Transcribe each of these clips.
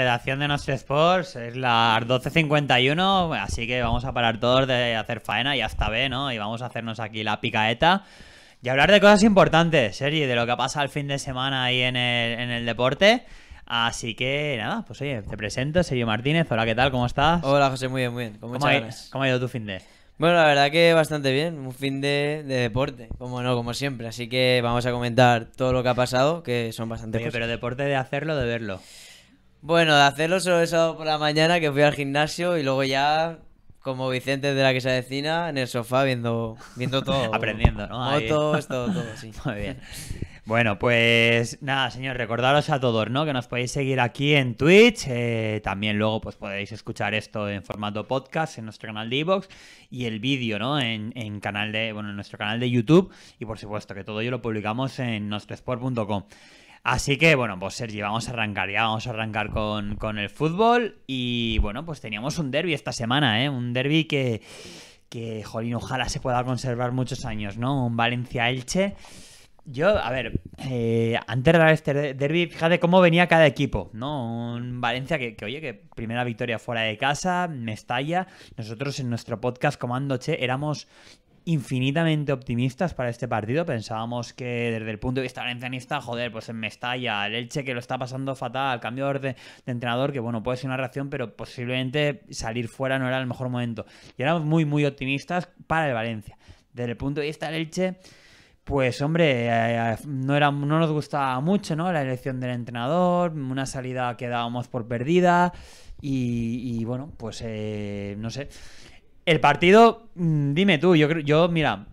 Redacción de Nostra Sports es las 12.51, así que vamos a parar todos de hacer faena y hasta ve, ¿no? Y vamos a hacernos aquí la picaeta y hablar de cosas importantes, Sergi, de lo que pasa el fin de semana ahí en el, deporte. Así que nada, pues oye, te presento, Sergio Martínez. Hola, ¿qué tal? ¿Cómo estás? Hola, José, muy bien, muy bien. ¿Cómo, ganas. ¿Cómo ha ido tu fin de? Bueno, la verdad que bastante bien, un fin de, deporte, como no, como siempre. Así que vamos a comentar todo lo que ha pasado, que son bastante Pero deporte de hacerlo, de verlo. Bueno, de hacerlo solo eso por la mañana que fui al gimnasio y luego ya, como Vicente de la que se decina en el sofá viendo, viendo todo. Aprendiendo, ¿no? Motos, todo, todo, sí. Muy bien. Bueno, pues nada, señor, recordaros a todos, ¿no? Que nos podéis seguir aquí en Twitch. Eh, también luego, pues podéis escuchar esto en formato podcast en nuestro canal de iBox y el vídeo, ¿no? En, canal de, bueno, en nuestro canal de YouTube. Y por supuesto que todo ello lo publicamos en nostresport.com. Así que bueno, pues Sergi, vamos a arrancar ya, vamos a arrancar con, el fútbol y bueno, pues teníamos un derby esta semana, ¿eh? Un derby que, que, jolín, ojalá se pueda conservar muchos años, ¿no? Un Valencia-Elche. Yo, a ver, eh, antes de este derby, fíjate cómo venía cada equipo, ¿no? Un Valencia que, oye, que primera victoria fuera de casa, Mestalla. Nosotros en nuestro podcast Comando Che éramos infinitamente optimistas para este partido. Pensábamos que desde el punto de vista valencianista, joder, pues en Mestalla, el Elche que lo está pasando fatal, cambio de, de, entrenador, que bueno, puede ser una reacción, pero posiblemente salir fuera no era el mejor momento. Y éramos muy, muy optimistas para el Valencia. Desde el punto de vista del Elche, pues hombre, eh, eh, no, era, no nos gustaba mucho, ¿no? La elección del entrenador, una salida que dábamos por perdida y, bueno, pues eh, no sé. El partido, mm, dime tú, yo, yo mira,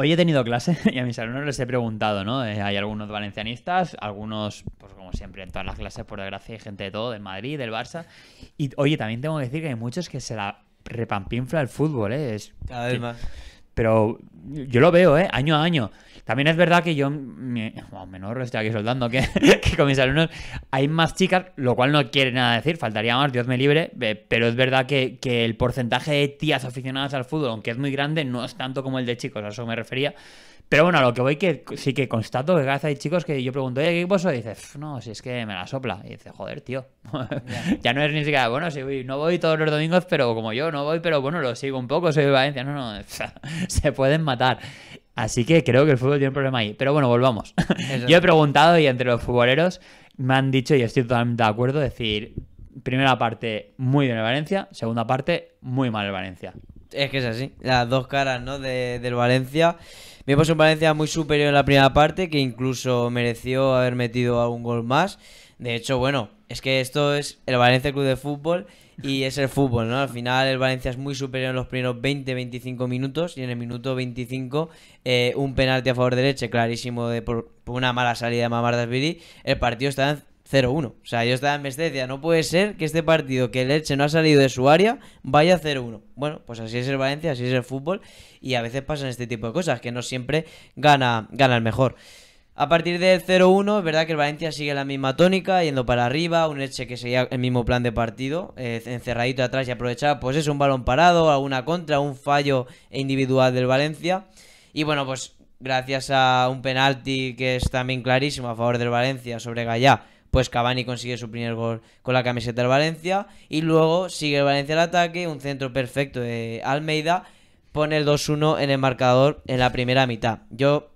Hoy he tenido clase y a mis alumnos les he preguntado, ¿no? Eh, hay algunos valencianistas, algunos, pues como siempre, en todas las clases, por desgracia, hay gente de todo, del Madrid, del Barça. Y oye, también tengo que decir que hay muchos que se la repampinfla el fútbol, ¿eh? Cada vez más. Pero yo lo veo, ¿eh? Año a año. También es verdad que yo, Menor bueno, menor estoy aquí soltando que, con mis alumnos, hay más chicas, lo cual no quiere nada decir, faltaría más, Dios me libre, eh, pero es verdad que, que el porcentaje de tías aficionadas al fútbol, aunque es muy grande, no es tanto como el de chicos, a eso me refería. Pero bueno, a lo que voy que sí que constato que cada vez hay chicos que yo pregunto, ¿qué vos dices Y dice, no, si es que me la sopla. Y dice, joder, tío. ya no es ni siquiera, bueno, si no voy todos los domingos, pero como yo no voy, pero bueno, lo sigo un poco, soy de Valencia. No, no, se pueden matar. Así que creo que el fútbol tiene un problema ahí. Pero bueno, volvamos. Yo he preguntado y entre los futboleros me han dicho, y estoy totalmente de acuerdo, decir, primera parte muy bien el Valencia, segunda parte muy mal el Valencia. Es que es así, las dos caras ¿no? De, del Valencia. Vimos un Valencia muy superior en la primera parte, que incluso mereció haber metido algún gol más. De hecho, bueno, es que esto es el Valencia Club de Fútbol y es el fútbol, ¿no? Al final el Valencia es muy superior en los primeros 20-25 minutos y en el minuto 25 eh, un penalti a favor de Leche, clarísimo de por, una mala salida de Mamardasvili, el partido está en 0-1. O sea, yo estaba en bestia. no puede ser que este partido que leche no ha salido de su área vaya a 0-1. Bueno, pues así es el Valencia, así es el fútbol y a veces pasan este tipo de cosas, que no siempre gana, gana el mejor. A partir del 0-1, es verdad que el Valencia sigue la misma tónica, yendo para arriba, un Eche que seguía el mismo plan de partido, eh, encerradito atrás y aprovechaba, pues es un balón parado, alguna contra, un fallo individual del Valencia. Y bueno, pues gracias a un penalti que es también clarísimo a favor del Valencia sobre Gallá, pues Cavani consigue su primer gol con la camiseta del Valencia. Y luego sigue el Valencia el ataque, un centro perfecto de Almeida, pone el 2-1 en el marcador en la primera mitad. Yo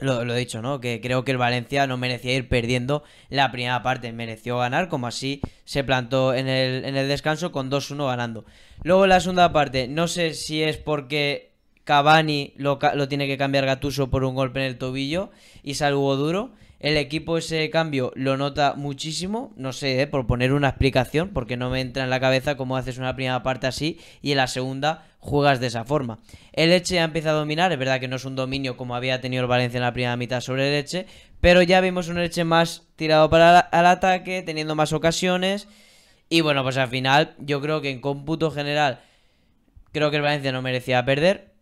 lo, he dicho, ¿no? Que creo que el Valencia no merecía ir perdiendo la primera parte, mereció ganar, como así se plantó en el, descanso con 2-1 ganando. Luego la segunda parte, no sé si es porque Cavani lo, lo tiene que cambiar Gatuso por un golpe en el tobillo y salvo duro. El equipo ese cambio lo nota muchísimo, no sé, eh, por poner una explicación, porque no me entra en la cabeza cómo haces una primera parte así y en la segunda juegas de esa forma. El Leche ha empezado a dominar, es verdad que no es un dominio como había tenido el Valencia en la primera mitad sobre el Leche, pero ya vimos un Leche más tirado para el ataque, teniendo más ocasiones. Y bueno, pues al final yo creo que en cómputo general creo que el Valencia no merecía perder,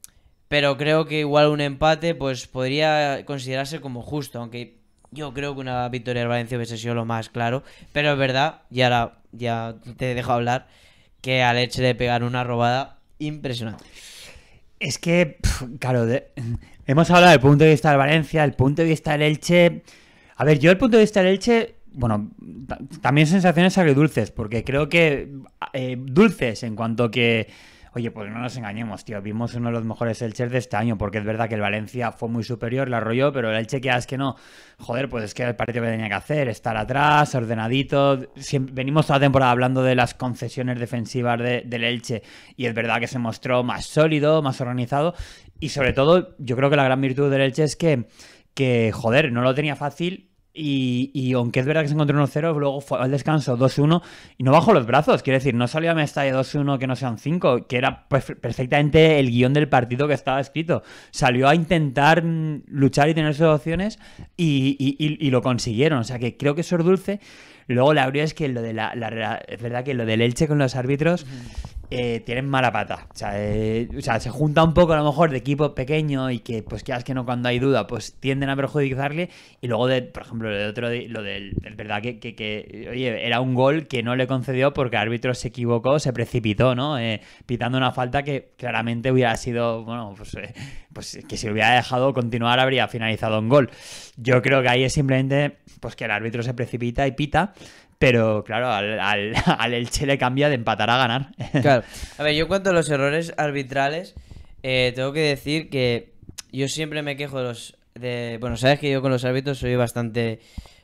pero creo que igual un empate pues podría considerarse como justo, aunque yo creo que una victoria del Valencia hubiese sido lo más claro. Pero es verdad, y ahora ya te dejo hablar, que al Leche de pegar una robada impresionante. Es que, claro, hemos hablado del punto de vista del Valencia, el punto de vista del Elche. A ver, yo el punto de vista del Elche, bueno, también sensaciones agridulces, porque creo que eh, dulces en cuanto que Oye, pues no nos engañemos, tío. Vimos uno de los mejores Elches de este año, porque es verdad que el Valencia fue muy superior, la arrolló, pero el Elche que es que no. Joder, pues es que el partido que tenía que hacer, estar atrás, ordenadito. venimos toda la temporada hablando de las concesiones defensivas del Elche, y es verdad que se mostró más sólido, más organizado, y sobre todo, yo creo que la gran virtud del Elche es que, que joder, no lo tenía fácil y, y, aunque es verdad que se encontró 1-0, luego fue al descanso 2-1 y no bajo los brazos. Quiere decir, no salió a Mestalla 2-1 que no sean 5, que era perfectamente el guión del partido que estaba escrito. Salió a intentar mm, luchar y tener sus opciones y, lo consiguieron. O sea que creo que eso es dulce. Luego la verdad es que lo de la, verdad que lo del Elche con los árbitros. Eh, tienen mala pata. Eh, o sea, se junta un poco a lo mejor de equipo pequeño y que, pues que es que no, cuando hay duda, pues tienden a perjudicarle. Y luego, de, por ejemplo, lo de otro, lo del, verdad que, oye, era un gol que no le concedió porque el árbitro se equivocó, se precipitó, ¿no? Eh, pitando una falta que claramente hubiera sido, bueno, pues, pues que si lo hubiera dejado continuar habría finalizado un gol. Yo creo que ahí es simplemente, pues que el árbitro se precipita y pita pero claro, al, al, Elche le cambia de empatar a ganar. Claro. A ver, yo cuanto a los errores arbitrales, eh, tengo que decir que yo siempre me quejo de los... De, bueno, sabes que yo con los árbitros soy bastante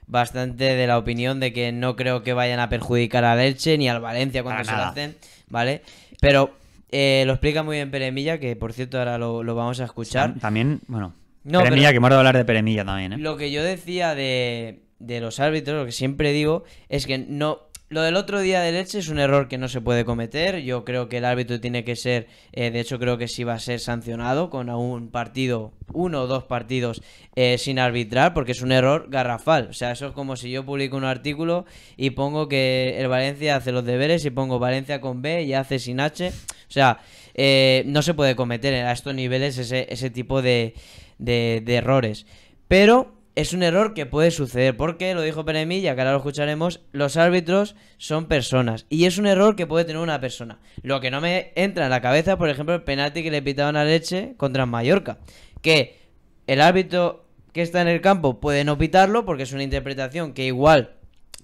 bastante de la opinión de que no creo que vayan a perjudicar al Elche ni al Valencia cuando se lo hacen, ¿vale? Pero eh, lo explica muy bien Peremilla, que por cierto ahora lo, vamos a escuchar. También, bueno, no, Peremilla, que hemos de hablar de Peremilla también, ¿eh? Lo que yo decía de, de los árbitros, lo que siempre digo, es que no. Lo del otro día de Leche es un error que no se puede cometer. Yo creo que el árbitro tiene que ser, eh, de hecho creo que sí va a ser sancionado con un partido, uno o dos partidos eh, sin arbitrar, porque es un error garrafal. O sea, eso es como si yo publico un artículo y pongo que el Valencia hace los deberes y pongo Valencia con B y hace sin H. O sea, eh, no se puede cometer a estos niveles ese, ese tipo de, de, de errores. Pero es un error que puede suceder, porque lo dijo Peremilla, que ahora lo escucharemos, los árbitros son personas, y es un error que puede tener una persona. Lo que no me entra en la cabeza, por ejemplo, el penalti que le pitaban a Leche contra Mallorca, que el árbitro que está en el campo puede no pitarlo, porque es una interpretación que igual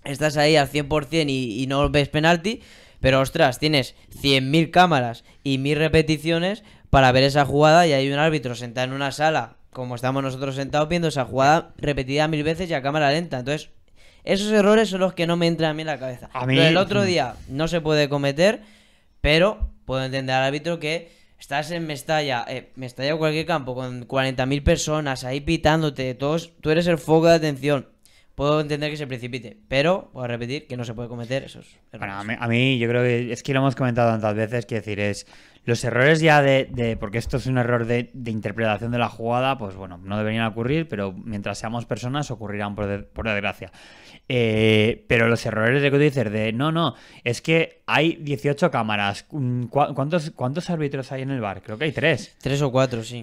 estás ahí al 100% y, y no ves penalti, pero ostras, tienes 100.000 cámaras y mil repeticiones para ver esa jugada y hay un árbitro sentado en una sala como estamos nosotros sentados viendo esa jugada repetida mil veces y a cámara lenta. Entonces, esos errores son los que no me entran a mí en la cabeza. A mí... el otro día no se puede cometer, pero puedo entender al árbitro que estás en Mestalla, eh, Mestalla o cualquier campo, con 40.000 personas ahí pitándote, todos, tú eres el foco de atención. Puedo entender que se precipite, pero voy a repetir que no se puede cometer esos errores. a, mí, a mí, yo creo que es que lo hemos comentado tantas veces, que decir es... Los errores ya de, porque esto es un error de, interpretación de la jugada, pues bueno, no deberían ocurrir, pero mientras seamos personas ocurrirán por, desgracia. Eh, pero los errores de que tú dices de, no, no, es que hay 18 cámaras. ¿Cuántos, ¿Cuántos árbitros hay en el bar? Creo que hay tres. Tres o cuatro, sí.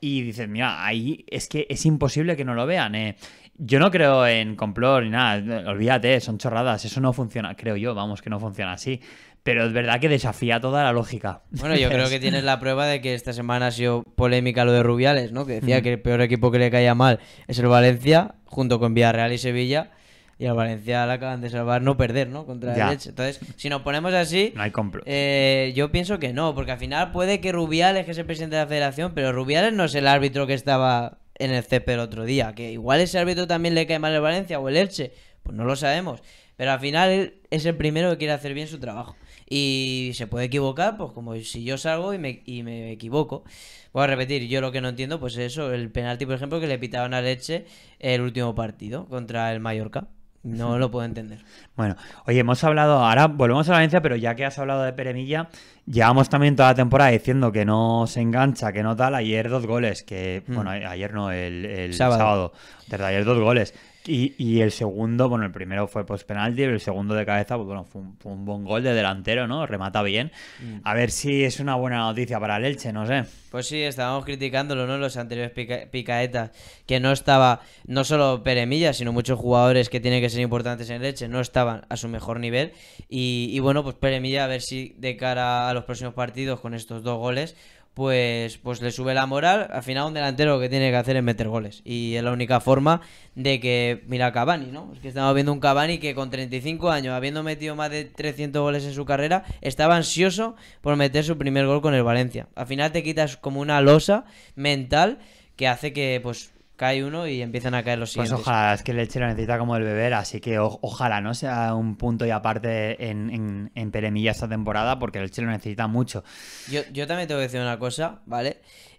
y dices, mira, ahí es que es imposible que no lo vean. Eh. Yo no creo en complot ni nada, olvídate, son chorradas, eso no funciona, creo yo, vamos, que no funciona así. Pero es verdad que desafía toda la lógica. Bueno, yo creo que tienes la prueba de que esta semana ha sido polémica lo de Rubiales, ¿no? Que decía que el peor equipo que le caía mal es el Valencia, junto con Villarreal y Sevilla. Y al Valencia le acaban de salvar no perder, ¿no? Contra el Elche. Entonces, si nos ponemos así. No hay eh, yo pienso que no, porque al final puede que Rubiales, que es el presidente de la federación, pero Rubiales no es el árbitro que estaba en el CP el otro día. Que igual ese árbitro también le cae mal el Valencia o el Elche. Pues no lo sabemos. Pero al final es el primero que quiere hacer bien su trabajo y se puede equivocar, pues como si yo salgo y me, equivoco. Voy a repetir, yo lo que no entiendo, pues eso, el penalti, por ejemplo, que le pitaron a Leche el último partido contra el Mallorca. No lo puedo entender. Bueno, oye, hemos hablado, ahora volvemos a Valencia, pero ya que has hablado de Peremilla, llevamos también toda la temporada diciendo que no se engancha, que no tal. Ayer dos goles, que, bueno, ayer no, el, sábado. sábado. Desde ayer dos goles. Y, y, el segundo, bueno, el primero fue post penalti, el segundo de cabeza, pues bueno, fue un, buen gol de delantero, ¿no? Remata bien. Mm. A ver si es una buena noticia para el Elche, no sé. Pues sí, estábamos criticándolo, ¿no? Los anteriores picaetas, que no estaba, no solo Peremilla, sino muchos jugadores que tienen que ser importantes en el Elche, no estaban a su mejor nivel. Y, y bueno, pues Peremilla, a ver si de cara a los próximos partidos con estos dos goles, pues, pues le sube la moral. Al final un delantero lo que tiene que hacer es meter goles. Y es la única forma de que, mira Cavani, ¿no? Es que estamos viendo un Cavani que con 35 años, habiendo metido más de 300 goles en su carrera, estaba ansioso por meter su primer gol con el Valencia. Al final te quitas como una losa mental que hace que pues cae uno y empiezan a caer los pues siguientes. Pues ojalá, es que el leche lo necesita como el beber, así que ojalá no sea un punto y aparte en, en, en Peremilla esta temporada, porque el leche lo necesita mucho. Yo, yo también tengo que decir una cosa, ¿vale?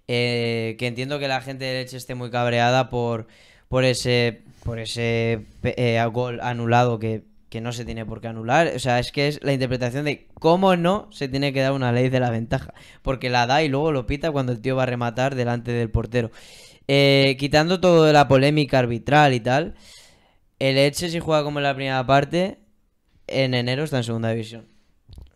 Eh, que entiendo que la gente del leche esté muy cabreada por, por ese, por ese eh, gol anulado que, que no se tiene por qué anular. O sea, es que es la interpretación de cómo no se tiene que dar una ley de la ventaja, porque la da y luego lo pita cuando el tío va a rematar delante del portero. Eh, quitando todo de la polémica arbitral y tal, el Elche si juega como en la primera parte, en enero está en segunda división.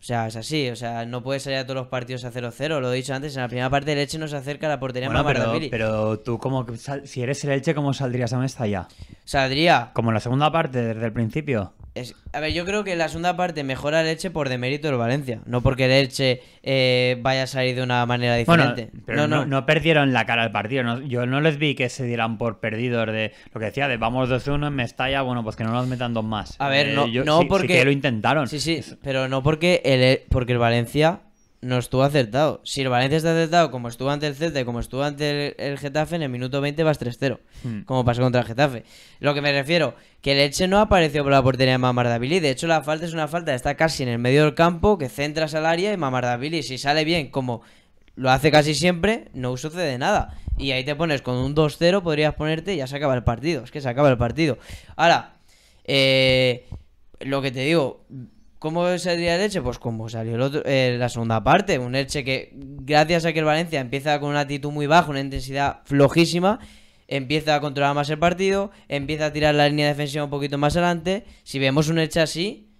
O sea, es así, o sea, no puede salir a todos los partidos a 0-0, lo he dicho antes, en la primera parte el Elche no se acerca a la portería bueno, más pero, pero tú como si eres el Elche, ¿cómo saldrías a Mestalla? allá? Saldría. Como la segunda parte, desde el principio. Es, a ver, yo creo que la segunda parte mejora el Elche por demérito del Valencia, no porque el Elche eh, vaya a salir de una manera diferente. pero no, no. no, perdieron la cara al partido. yo no les vi que se dieran por perdidos de lo que decía de vamos 2-1 en Mestalla, bueno, pues que no nos metan dos más. A ver, eh, no, yo, no porque lo intentaron. Sí, sí, pero no porque el, porque el Valencia no estuvo acertado. Si el Valencia está acertado, como estuvo ante el Celta y como estuvo ante el, Getafe, en el minuto 20 vas 3-0, hmm. como pasó contra el Getafe. Lo que me refiero, que el Eche no apareció por la portería de Mamardavili. De hecho, la falta es una falta, está casi en el medio del campo, que centras al área y Mamardavili, si sale bien, como lo hace casi siempre, no sucede nada. Y ahí te pones con un 2-0, podrías ponerte y ya se acaba el partido. Es que se acaba el partido. Ahora, eh, lo que te digo, ¿Cómo saldría el Elche? Pues como salió eh, la segunda parte. Un Elche que, gracias a que el Valencia empieza con una actitud muy baja, una intensidad flojísima, empieza a controlar más el partido, empieza a tirar la línea defensiva un poquito más adelante. Si vemos un Elche así,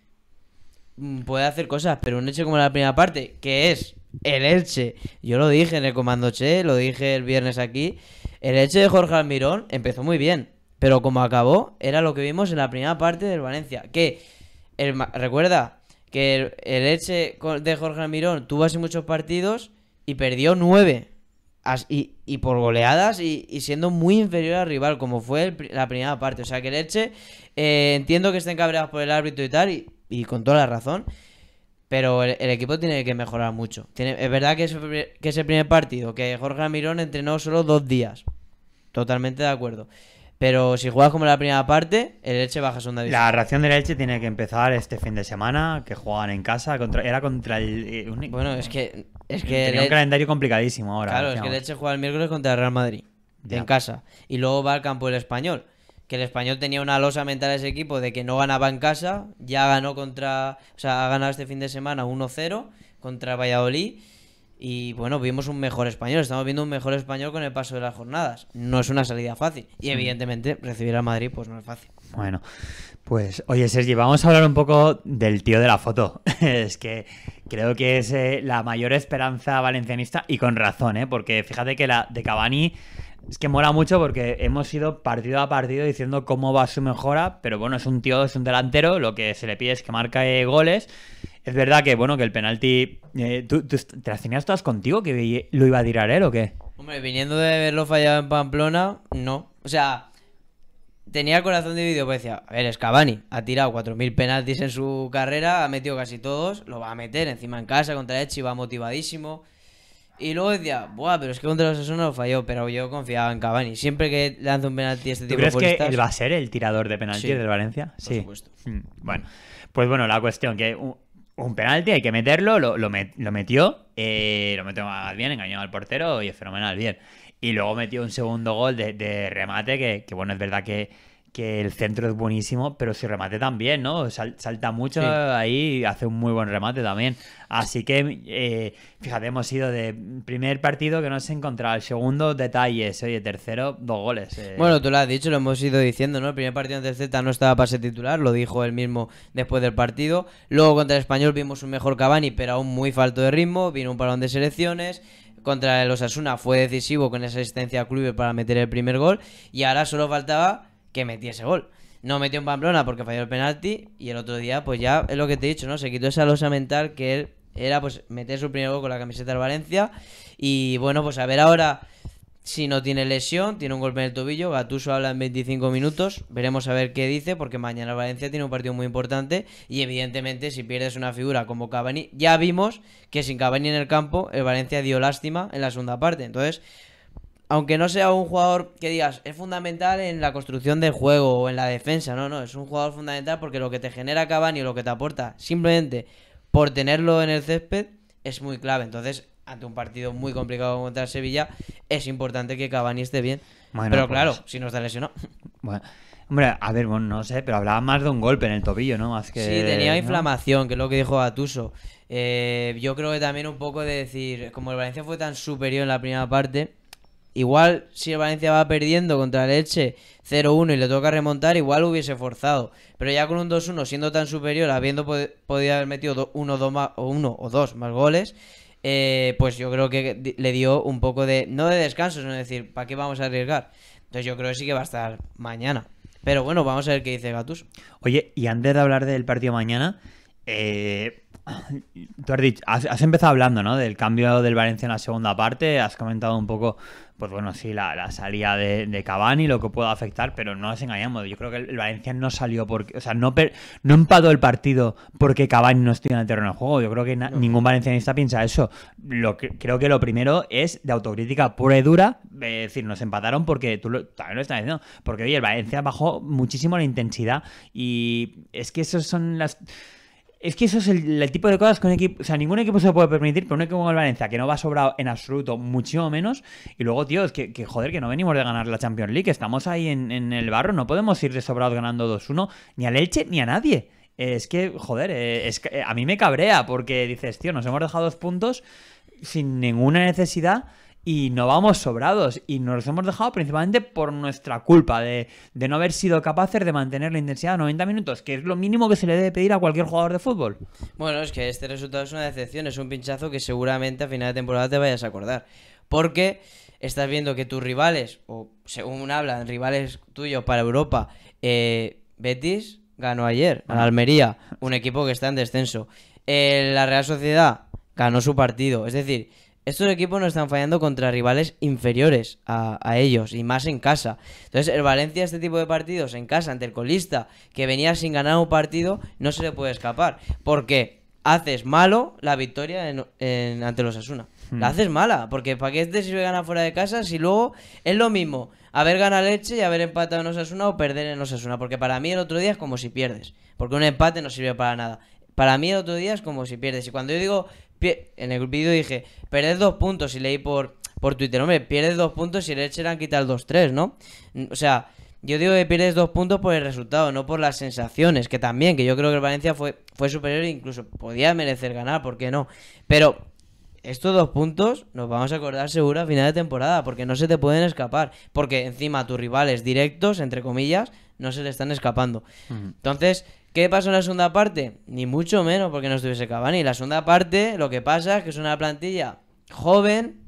mm, puede hacer cosas, pero un Elche como la primera parte, que es el Elche. Yo lo dije en el Comando Che, lo dije el viernes aquí. El Elche de Jorge Almirón empezó muy bien, pero como acabó, era lo que vimos en la primera parte del Valencia. Que recuerda que el, Eche de Jorge Almirón tuvo así muchos partidos y perdió nueve. y, por goleadas y, siendo muy inferior al rival, como fue la primera parte. O sea que el Eche eh, entiendo que estén cabreados por el árbitro y tal, y, con toda la razón. Pero el, equipo tiene que mejorar mucho. es verdad que es, que primer partido, que Jorge Almirón entrenó solo dos días. Totalmente de acuerdo. Pero si juegas como la primera parte, el Elche baja segunda división. La reacción del Elche tiene que empezar este fin de semana, que juegan en casa. Contra, era contra el. Eh, bueno, es que. Es que tenía el, un calendario complicadísimo ahora. Claro, es que el Elche juega el miércoles contra el Real Madrid. En casa. Y luego va al campo el español que el español tenía una losa mental a ese equipo de que no ganaba en casa, ya ganó contra, o sea, ha ganado este fin de semana 1-0 contra Valladolid y bueno, vimos un mejor español, estamos viendo un mejor español con el paso de las jornadas. No es una salida fácil. Y evidentemente recibir a Madrid pues no es fácil. Bueno, pues oye Sergi, vamos a hablar un poco del tío de la foto. es que creo que es eh, la mayor esperanza valencianista y con razón, ¿eh? porque fíjate que la de Cavani es que mola mucho porque hemos ido partido a partido diciendo cómo va su mejora, pero bueno, es un tío, es un delantero, lo que se le pide es que marque goles es verdad que, bueno, que el penalti. Eh, te las tenías todas contigo que lo iba a tirar él o qué? Hombre, viniendo de verlo fallado en Pamplona, no. O sea, tenía el corazón vídeo. pues decía, a ver, es Cavani, ha tirado 4.000 penaltis en su carrera, ha metido casi todos, lo va a meter encima en casa contra Echi, va motivadísimo. Y luego decía, buah, pero es que contra los no lo falló, pero yo confiaba en Cavani. Siempre que lanza un penalti este tipo crees que él va a ser el tirador de penaltis del Valencia? Por sí. Supuesto. Mm, bueno, pues bueno, la cuestión que un penalti, hay que meterlo, lo, metió lo metió, eh, lo bien, engañó al portero y es fenomenal, bien. Y luego metió un segundo gol de, de remate que, que, bueno, es verdad que que el centro es buenísimo, pero si remate también, ¿no? salta mucho ahí ahí, hace un muy buen remate también. Así que, eh, fíjate, hemos ido de primer partido que no se encontraba, el segundo detalles, oye, tercero, dos goles. Eh. Bueno, tú lo has dicho, lo hemos ido diciendo, ¿no? El primer partido en el no estaba para ser titular, lo dijo él mismo después del partido. Luego contra el español vimos un mejor Cavani, pero aún muy falto de ritmo, vino un parón de selecciones contra el Osasuna fue decisivo con esa asistencia a clube para meter el primer gol y ahora solo faltaba que metiese gol. No metió en Pamplona porque falló el penalti y el otro día, pues ya es lo que te he dicho, ¿no? Se quitó esa losa mental que él era pues meter su primer gol con la camiseta del Valencia y bueno, pues a ver ahora si no tiene lesión, tiene un golpe en el tobillo, Gatuso habla en 25 minutos, veremos a ver qué dice porque mañana Valencia tiene un partido muy importante y evidentemente si pierdes una figura como Cavani, ya vimos que sin Cavani en el campo el Valencia dio lástima en la segunda parte, entonces aunque no sea un jugador que digas, es fundamental en la construcción del juego o en la defensa, no, no, es un jugador fundamental porque lo que te genera Cavani o lo que te aporta simplemente por tenerlo en el césped es muy clave. Entonces, ante un partido muy complicado contra el Sevilla, es importante que Cavani esté bien. pero pues claro, si no está lesionado. Bueno. Hombre, a ver, bueno, no sé, pero hablaba más de un golpe en el tobillo, ¿no? Más que, sí, tenía inflamación, que es lo que dijo Atuso. Eh, yo creo que también un poco de decir, como el Valencia fue tan superior en la primera parte, Igual si el Valencia va perdiendo contra el Elche 0-1 y le toca remontar, igual hubiese forzado. Pero ya con un 2-1 siendo tan superior, habiendo podido haber metido uno, dos más, o uno o dos más goles, eh, pues yo creo que le dio un poco de, no de descanso, sino de decir, ¿para qué vamos a arriesgar? Entonces yo creo que sí que va a estar mañana. Pero bueno, vamos a ver qué dice Gatus. Oye, y antes de hablar del partido mañana, eh, Tú has, empezado hablando, ¿no? Del cambio del Valencia en la segunda parte. Has comentado un poco, pues bueno, sí, la, salida de, de, Cavani, lo que pueda afectar, pero no nos engañamos. Yo creo que el Valencia no salió porque, o sea, no, empató el partido porque Cavani no estuvo en el terreno de juego. Yo creo que ningún valencianista piensa eso. Lo que, creo que lo primero es de autocrítica pura y dura. Es decir, nos empataron porque tú también lo estás diciendo. Porque, oye, el Valencia bajó muchísimo la intensidad y es que esos son las es que eso es el, tipo de cosas que O sea, ningún equipo se puede permitir, pero un equipo como el Valencia, que no va sobrado en absoluto, muchísimo menos. Y luego, tío, es que, joder, que no venimos de ganar la Champions League, estamos ahí en, el barro, no podemos ir de sobrado ganando 2-1, ni al Elche ni a nadie. Es que, joder, eh, es que eh, a mí me cabrea porque dices, tío, nos hemos dejado dos puntos sin ninguna necesidad y no vamos sobrados y nos los hemos dejado principalmente por nuestra culpa de, de, no haber sido capaces de mantener la intensidad a 90 minutos, que es lo mínimo que se le debe pedir a cualquier jugador de fútbol. Bueno, es que este resultado es una decepción, es un pinchazo que seguramente a final de temporada te vayas a acordar, porque estás viendo que tus rivales, o según hablan, rivales tuyos para Europa, eh, Betis ganó ayer ah. al Almería, un equipo que está en descenso. Eh, la Real Sociedad ganó su partido, es decir estos equipos no están fallando contra rivales inferiores a, ellos y más en casa. Entonces, el Valencia, este tipo de partidos en casa, ante el colista, que venía sin ganar un partido, no se le puede escapar. Porque haces malo la victoria ante los Asuna. Hmm. La haces mala, porque ¿para qué te sirve ganar fuera de casa si luego es lo mismo haber ganado leche y haber empatado en Osasuna o perder en Osasuna? Porque para mí el otro día es como si pierdes, porque un empate no sirve para nada. Para mí el otro día es como si pierdes. Y cuando yo digo en el vídeo dije, Pierdes dos puntos y leí por, por Twitter, hombre, pierdes dos puntos y el han quita el 2-3, ¿no? O sea, yo digo que pierdes dos puntos por el resultado, no por las sensaciones, que también, que yo creo que el Valencia fue, fue superior e incluso podía merecer ganar, ¿por qué no? Pero estos dos puntos nos vamos a acordar seguro a final de temporada, porque no se te pueden escapar, porque encima tus rivales directos, entre comillas, no se le están escapando. Entonces, ¿Qué pasó en la segunda parte? Ni mucho menos porque no estuviese Cavani. La segunda parte lo que pasa es que es una plantilla joven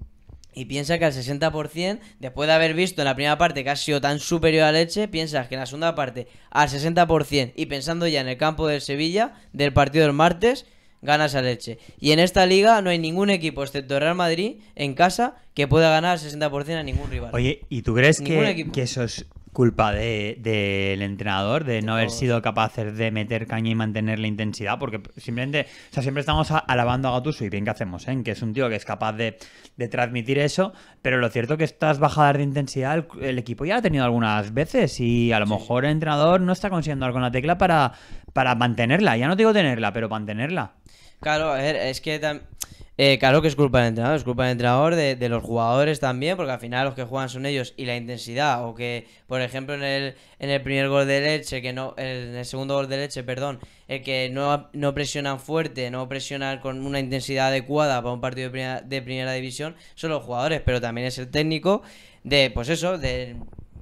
y piensa que al 60%, después de haber visto en la primera parte que ha sido tan superior a Leche, piensas que en la segunda parte al 60% y pensando ya en el campo de Sevilla, del partido del martes, ganas a Leche. Y en esta liga no hay ningún equipo, excepto Real Madrid, en casa, que pueda ganar al 60% a ningún rival. Oye, ¿y tú crees que, que esos culpa del de, entrenador de no haber sido capaces de meter caña y mantener la intensidad, porque simplemente, o sea, siempre estamos alabando a Gattuso y bien que hacemos, ¿eh? que es un tío que es capaz de, transmitir eso, pero lo cierto que estas bajadas de intensidad el, equipo ya ha tenido algunas veces y a lo mejor el entrenador no está consiguiendo algo con la tecla para, para mantenerla, ya no digo tenerla, pero mantenerla. Claro, es que eh, claro que es culpa del entrenador, es culpa del entrenador, de, los jugadores también, porque al final los que juegan son ellos y la intensidad, o que, por ejemplo, en el, en el primer gol de Leche, que no, en el segundo gol de Leche, perdón, el eh, que no, no presionan fuerte, no presionan con una intensidad adecuada para un partido de primera, división, son los jugadores, pero también es el técnico de, pues eso, de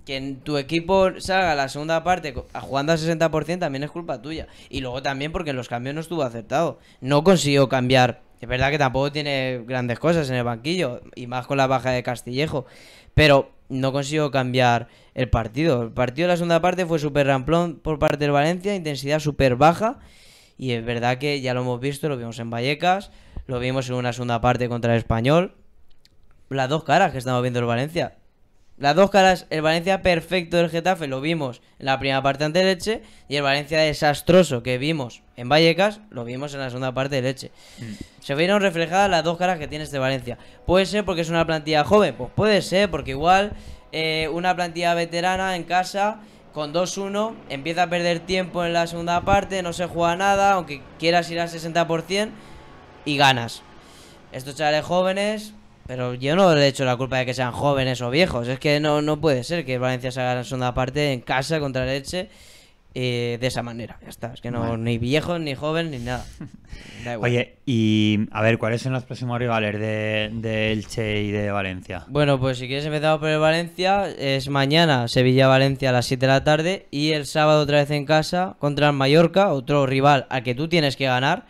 que tu equipo salga la segunda parte jugando al 60% también es culpa tuya. Y luego también porque en los cambios no estuvo aceptado, no consiguió cambiar es verdad que tampoco tiene grandes cosas en el banquillo, y más con la baja de Castillejo, pero no consigo cambiar el partido. El partido de la segunda parte fue súper ramplón por parte del Valencia, intensidad súper baja, y es verdad que ya lo hemos visto, lo vimos en Vallecas, lo vimos en una segunda parte contra el Español. Las dos caras que estamos viendo el Valencia. Las dos caras, el Valencia perfecto del Getafe lo vimos en la primera parte ante Leche y el Valencia desastroso que vimos en Vallecas lo vimos en la segunda parte de Leche. Mm. Se vieron reflejadas las dos caras que tiene este Valencia. Puede ser porque es una plantilla joven, pues puede ser porque igual eh, una plantilla veterana en casa con 2-1 empieza a perder tiempo en la segunda parte, no se juega nada, aunque quieras ir al 60% y ganas. Estos chavales jóvenes pero yo no le he hecho la culpa de que sean jóvenes o viejos. Es que no, puede ser que Valencia se haga la segunda parte en casa contra elche eh, de esa manera. Ya está. Es que no, ni viejos, ni jóvenes, ni nada. Oye, y a ver, ¿cuáles son los próximos rivales de, Elche y de Valencia? Bueno, pues si quieres empezar por el Valencia, es mañana Sevilla-Valencia a las 7 de la tarde y el sábado otra vez en casa contra Mallorca, otro rival al que tú tienes que ganar,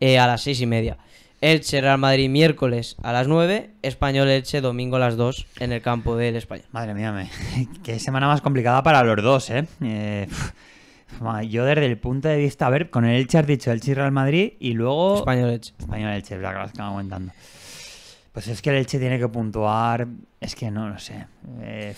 eh, a las 6 y media. Elche Real Madrid miércoles a las 9, Español Elche domingo a las 2 en el campo del Español. Madre mía, me... qué semana más complicada para los dos, ¿eh? eh yo desde el punto de vista, a ver, con el Elche has dicho Elche Real Madrid y luego... Español Elche. Español Elche, la que me comentando. Pues es que el Elche tiene que puntuar, es que no lo sé. Eh,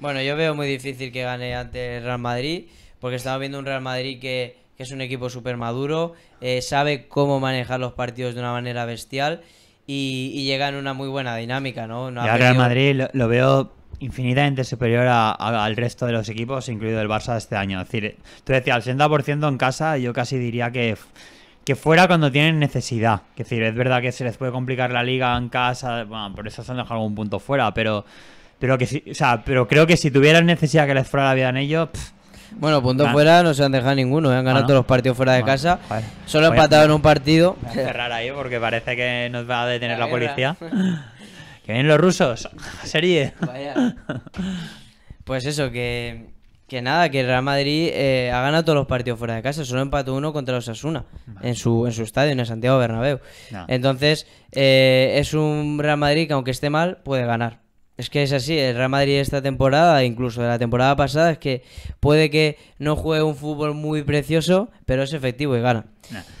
bueno, yo veo muy difícil que gane ante el Real Madrid, porque estaba viendo un Real Madrid que que es un equipo súper maduro, eh, sabe cómo manejar los partidos de una manera bestial y, llega en una muy buena dinámica, ¿no? no Madrid lo, veo infinitamente superior al resto de los equipos, incluido el Barça este año. Es decir, tú decías, el 60% en casa, yo casi diría que que fuera cuando tienen necesidad. Es decir, es verdad que se les puede complicar la liga en casa, por eso se han dejado algún punto fuera, pero pero que sea, pero creo que si tuvieran necesidad que les fuera la vida en ellos. Bueno, puntos fuera no se han dejado ninguno, eh. han ganado todos los partidos fuera de casa. Solo han empatado en un partido. Voy a cerrar ahí porque parece que nos va a detener la, policía. que vienen los rusos. Serie. Pues eso, que, nada, que el Real Madrid eh, ha ganado todos los partidos fuera de casa. Solo empató uno contra los Asuna en, su, en su estadio, en el Santiago Bernabéu. Entonces, eh, es un Real Madrid que aunque esté mal, puede ganar. Es que es así, el Real Madrid esta temporada, incluso de la temporada pasada, es que puede que no juegue un fútbol muy precioso, pero es efectivo y gana.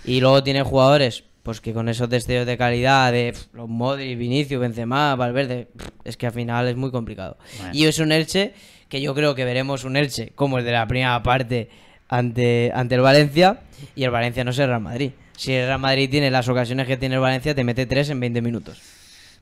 Y luego tiene jugadores, pues que con esos destellos de calidad de los Modric, Vinicius, Benzema, Valverde, es que al final es muy complicado. Y es un Elche que yo creo que veremos un Elche como el de la primera parte ante, ante el Valencia y el Valencia no es el Real Madrid. Si el Real Madrid tiene las ocasiones que tiene el Valencia, te mete tres en 20 minutos.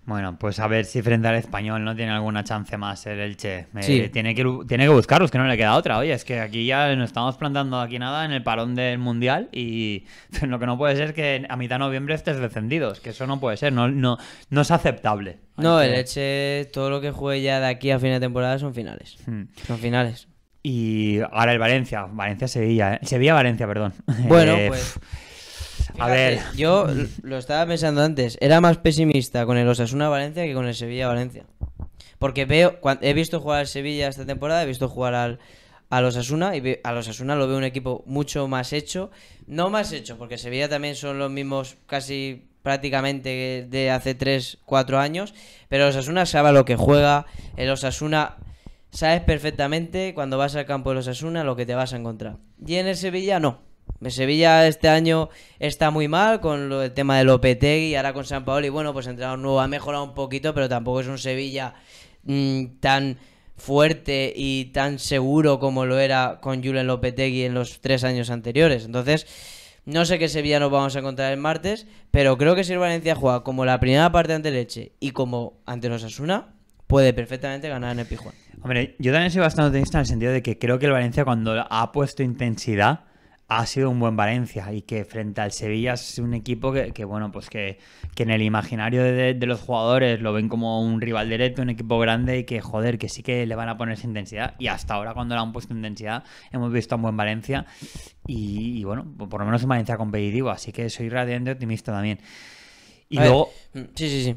Bueno, pues a ver si frente al español no tiene alguna chance más el Elche. tiene, que, tiene que buscarlos, que no le queda otra. Oye, es que aquí ya no estamos plantando aquí nada en el parón del Mundial y lo que no puede ser es que a mitad de noviembre estés descendidos, que eso no puede ser, no, no, no es aceptable. No, el Elche, todo lo que juegue ya de aquí a fin de temporada son finales. Hmm. Son finales. Y ahora el Valencia, Valencia-Sevilla, sevilla ¿eh? Sevilla-Valencia, perdón. Bueno, eh, pues a ver, yo lo estaba pensando antes, era más pesimista con el Osasuna Valencia que con el Sevilla Valencia. Porque veo, he visto jugar al Sevilla esta temporada, he visto jugar al, al Osasuna y al Osasuna lo veo un equipo mucho más hecho, no más hecho, porque Sevilla también son los mismos casi prácticamente de hace 3, 4 años, pero el Osasuna sabe lo que juega, el Osasuna sabes perfectamente cuando vas al campo de los Asuna lo que te vas a encontrar. Y en el Sevilla no. Sevilla este año está muy mal con lo, el tema de Lopetegui, ahora con San Paolo y bueno, pues entrenador nuevo ha mejorado un poquito, pero tampoco es un Sevilla mm, tan fuerte y tan seguro como lo era con Julen Lopetegui en los tres años anteriores. Entonces, no sé qué Sevilla nos vamos a encontrar el martes, pero creo que si el Valencia juega como la primera parte ante Leche y como ante los Asuna, puede perfectamente ganar en el Pijuan. Hombre, yo también soy bastante optimista en el sentido de que creo que el Valencia cuando ha puesto intensidad ha sido un buen Valencia y que frente al Sevilla es un equipo que, bueno, pues que, en el imaginario de, los jugadores lo ven como un rival directo, un equipo grande y que, joder, que sí que le van a ponerse intensidad. Y hasta ahora, cuando le han puesto intensidad, hemos visto un buen Valencia y, bueno, por lo menos un Valencia competitivo. Así que soy radiante optimista también. Y luego. Mm, sí, sí, sí.